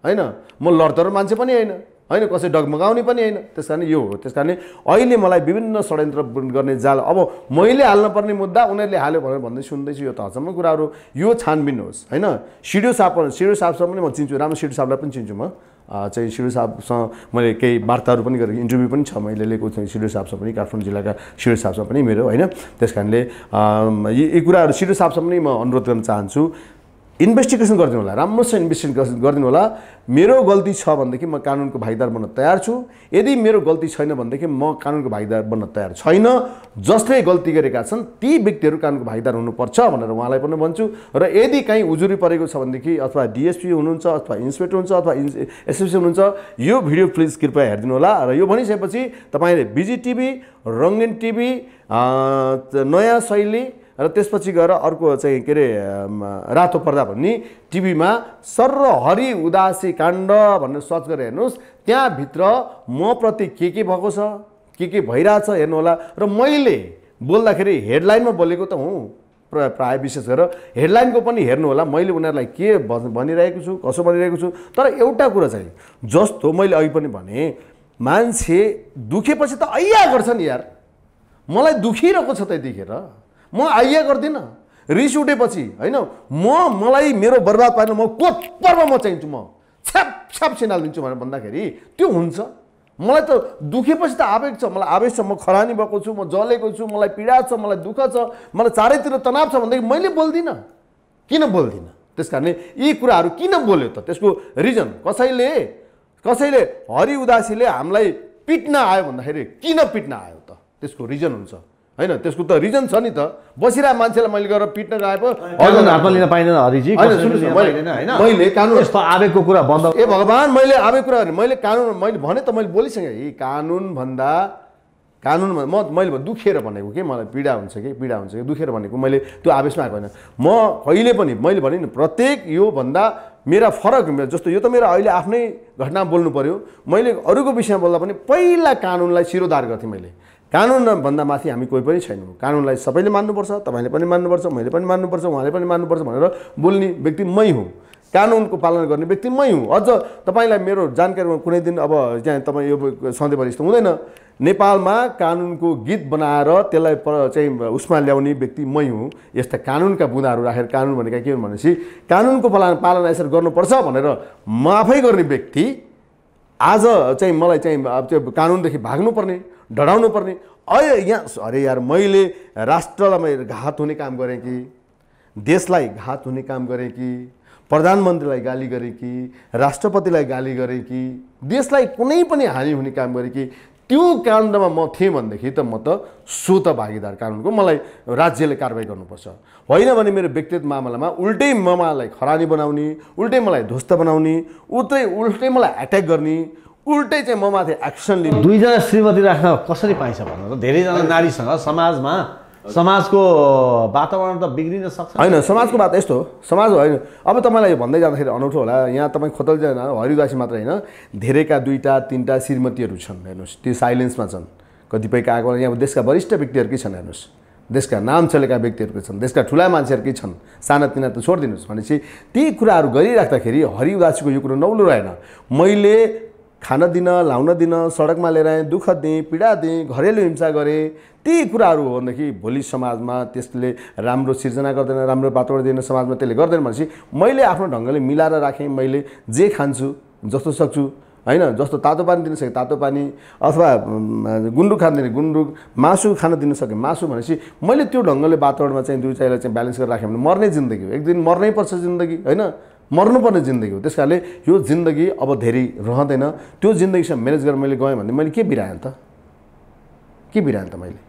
होइन म लडतर मान्छे पनि होइन होइन कसै डगमगाउने पनि होइन त्यस कारण यो हो त्यस कारणले अहिले मलाई विभिन्न षड्यन्त्र गर्ने जाल अब मैले हाल्नुपर्ने मुद्दा उनीहरूले हाल्यो भनेर भन्दै सुन्दैछु यो त हजम्म कुराहरू यो छानबिन होस् होइन सिडियो साप सिडियो सापसँग पनि म चिन्छु राम्रो सिडियो सापलाई पनि चिन्छु म चाहिँ सिडु साहबसँग मैले केही वार्ताहरू पनि गरेको इन्टरभ्यू पनि छ मैले लिएको चाहिँ सिडु साहबसँग पनि काठमाडौँ जिल्लाका सिडु साहबसँग पनि मेरो होइन त्यस कारणले यी यी कुराहरू सिडु साहबसँग पनि म अनुरोध गर्न चाहन्छु इन्भेस्टिगेसन गरिदिनु होला राम्रोसँग इन्भेस्टिगेसन गरिदिनु होला मेरो गल्ती छ भनेदेखि म कानुनको भागीदार बन्न तयार छु यदि मेरो गल्ती छैन भनेदेखि म कानुनको भागीदार बन्न तयार छैन जसले गल्ती गरेका छन् ती व्यक्तिहरू कानुनको भागीदार हुनुपर्छ भनेर उहाँलाई पनि भन्छु र यदि काहीँ उजुरी परेको छ भनेदेखि अथवा डिएसपी हुनुहुन्छ अथवा इन्सपेक्टर हुनुहुन्छ अथवा इन्स एसएसपी हुनुहुन्छ यो भिडियो प्लिज कृपया हेरिदिनु होला र यो भनिसकेपछि तपाईँले बिजी टिभी रङ्गिन टिभी नयाँ शैली र त्यसपछि गएर अर्को चाहिँ के अरे रातो पर्दा भन्ने टिभीमा हरि उदासी काण्ड भनेर सर्च गरेर हेर्नुहोस् त्यहाँभित्र मप्रति के के भएको छ के के भइरहेछ होला र मैले बोल्दाखेरि हेडलाइनमा बोलेको त हुँ प्र प्राय विशेष गरेर हेडलाइनको पनि हेर्नु होला मैले उनीहरूलाई के भनिरहेको छु कसो भनिरहेको छु तर एउटा कुरा चाहिँ जस्तो मैले अघि पनि भने मान्छे दुखेपछि त अहिया गर्छ नि यार मलाई दुखिरहेको छ त्यतिखेर म आइया गर्दिनँ रिस उठेपछि होइन म मलाई मेरो बर्बाद पारेर म को पर्व म चाहिन्छु म छ्याप छ्याप सिनालिदिन्छु भनेर भन्दाखेरि त्यो हुन्छ मलाई त दुखेपछि त आवेग छ मलाई आवेश छ म खरानी भएको छु म जलेको छु मलाई पीडा छ मलाई दुःख छ मलाई चारैतिर तनाव छ भनेदेखि मैले बोल्दिनँ किन बोल्दिनँ त्यस कारणले यी कुराहरू किन बोल्यो त त्यसको रिजन कसैले कसैले हरि उदासीले हामीलाई पिट्न आयो भन्दाखेरि किन पिट्न आयो त त्यसको रिजन हुन्छ होइन त्यसको त रिजन छ नि त बसिरहेको मान्छेलाई मैले गएर पिट्न गए पो हातमा लिन पाइँदैन हरिजी मैले कानुन यस्तो आवेगको कुरा बन्द ए भगवान् मैले आवेग कुरा मैले कानुन मैले भने त मैले बोलिसकेँ यी कानुनभन्दा कानुन म मैले दुखेर भनेको के मलाई पीडा हुन्छ कि पीडा हुन्छ कि दुखेर भनेको मैले त्यो आवेशमा आएको होइन म कहिले पनि मैले भने नि प्रत्येक योभन्दा मेरा फरक जस्तो यो त मेरो अहिले आफ्नै घटना बोल्नु पऱ्यो मैले अरूको विषयमा बोल्दा पनि पहिला कानुनलाई सिरोधार गर्थेँ मैले कानुन भन्दा माथि हामी कोही पनि छैनौँ कानुनलाई सबैले मान्नुपर्छ तपाईँले पनि मान्नुपर्छ मैले पनि मान्नुपर्छ उहाँले पनि मान्नुपर्छ भनेर बोल्ने व्यक्ति मै हुँ कानुनको पालन गर्ने व्यक्ति मै हुँ अझ तपाईँलाई मेरो जानकारीमा कुनै दिन अब त्यहाँ तपाईँ यो सधैँभरि यस्तो हुँदैन नेपालमा कानुनको गीत बनाएर त्यसलाई चाहिँ उसमा ल्याउने व्यक्ति मै हुँ यस्ता कानुनका बुँदाहरू राखेर कानुन भनेका के हुन् भनेपछि कानुनको पालन पालना यसरी गर्नुपर्छ भनेर माफै गर्ने व्यक्ति आज चाहिँ मलाई चाहिँ अब त्यो कानुनदेखि भाग्नुपर्ने डराउनु पर्ने अय यहाँ अरे यार मैले राष्ट्रलाई मैले घात हुने काम गरेँ कि देशलाई घात हुने काम गरेँ कि प्रधानमन्त्रीलाई गाली गरेँ कि राष्ट्रपतिलाई गाली गरेँ कि देशलाई कुनै पनि हानि हुने काम गरेँ कि त्यो काण्डमा म थिएँ भनेदेखि त म त सो त भागीदार कानुनको मलाई राज्यले कारवाही गर्नुपर्छ होइन भने मेरो व्यक्तिगत मामलामा उल्टै ममालाई खरानी बनाउने उल्टै मलाई ध्वस्त बनाउने उल्टै उल्टै मलाई एट्याक गर्ने उल्टै चाहिँ म माथि एक्सन लिनु दुईजना श्रीमती राख्न कसरी पाइन्छ भन्नु त धेरैजना नारीसँग समाजमा समाजको वातावरण त बिग्रिन सक्छ होइन समाजको बात यस्तो हो समाज होइन अब तपाईँलाई यो भन्दै जाँदाखेरि अनौठो होला यहाँ तपाईँ खोतलजना हरिदासी मात्र होइन धेरैका दुईवटा तिनवटा श्रीमतीहरू छन् हेर्नुहोस् त्यो साइलेन्समा छन् कतिपय आएको यहाँ देशका वरिष्ठ के छन् हेर्नुहोस् देशका नाम चलेका व्यक्तिहरूकै छन् देशका ठुला मान्छेहरूकै छन् सानातिना त छोडिदिनुहोस् भनेपछि ती कुराहरू गरिराख्दाखेरि हरिवासीको यो कुरो नौलो रहेन मैले खान दिन लाउन दिन सडकमा लिएर आएँ दुःख दिएँ पीडा दिएँ घरेलु हिंसा गरेँ ती कुराहरू हो भनेदेखि भोलि समाजमा त्यसले राम्रो सिर्जना गर्दैन राम्रो वातावरण दिएन समाजमा त्यसले गर्दैन भनेपछि मैले आफ्नो ढङ्गले मिलाएर राखेँ मैले जे खान्छु जस्तो सक्छु होइन जस्तो तातो पानी दिन सकेँ तातो पानी अथवा गुन्द्रुक खान दिने गुन्द्रुक मासु खान दिन सकेँ मासु भनेपछि मैले त्यो ढङ्गले वातावरणमा चाहिँ दुई चाहिँ ब्यालेन्स गरेर राखेँ भने मर्ने जिन्दगी हो एक दिन मर्नै पर्छ जिन्दगी होइन मर्नुपर्ने जिन्दगी हो त्यस कारणले यो जिन्दगी अब धेरै रहँदैन त्यो जिन्दगीसँग म्यानेज गरेर मैले गएँ भने मैले के बिराएँ त के बिराएँ त मैले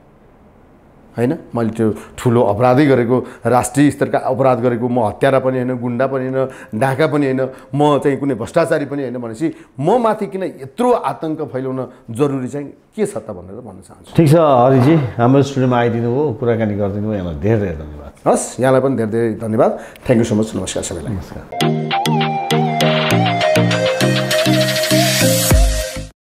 होइन मैले त्यो ठुलो अपराधै गरेको राष्ट्रिय स्तरका अपराध गरेको म हत्यारा पनि होइन गुन्डा पनि होइन डाका पनि होइन म चाहिँ कुनै भ्रष्टाचारी पनि होइन भनेपछि म माथि किन यत्रो आतङ्क फैलाउन जरुरी चाहिँ के छ त भनेर भन्न चाहन्छु ठिक छ हरिजी हाम्रो स्टुडियोमा आइदिनु हो कुराकानी गरिदिनु हो यहाँलाई धेरै धेरै धन्यवाद हस् यहाँलाई पनि धेरै धेरै धन्यवाद थ्याङ्क यू सो मच नमस्कार सबैलाई नमस्कार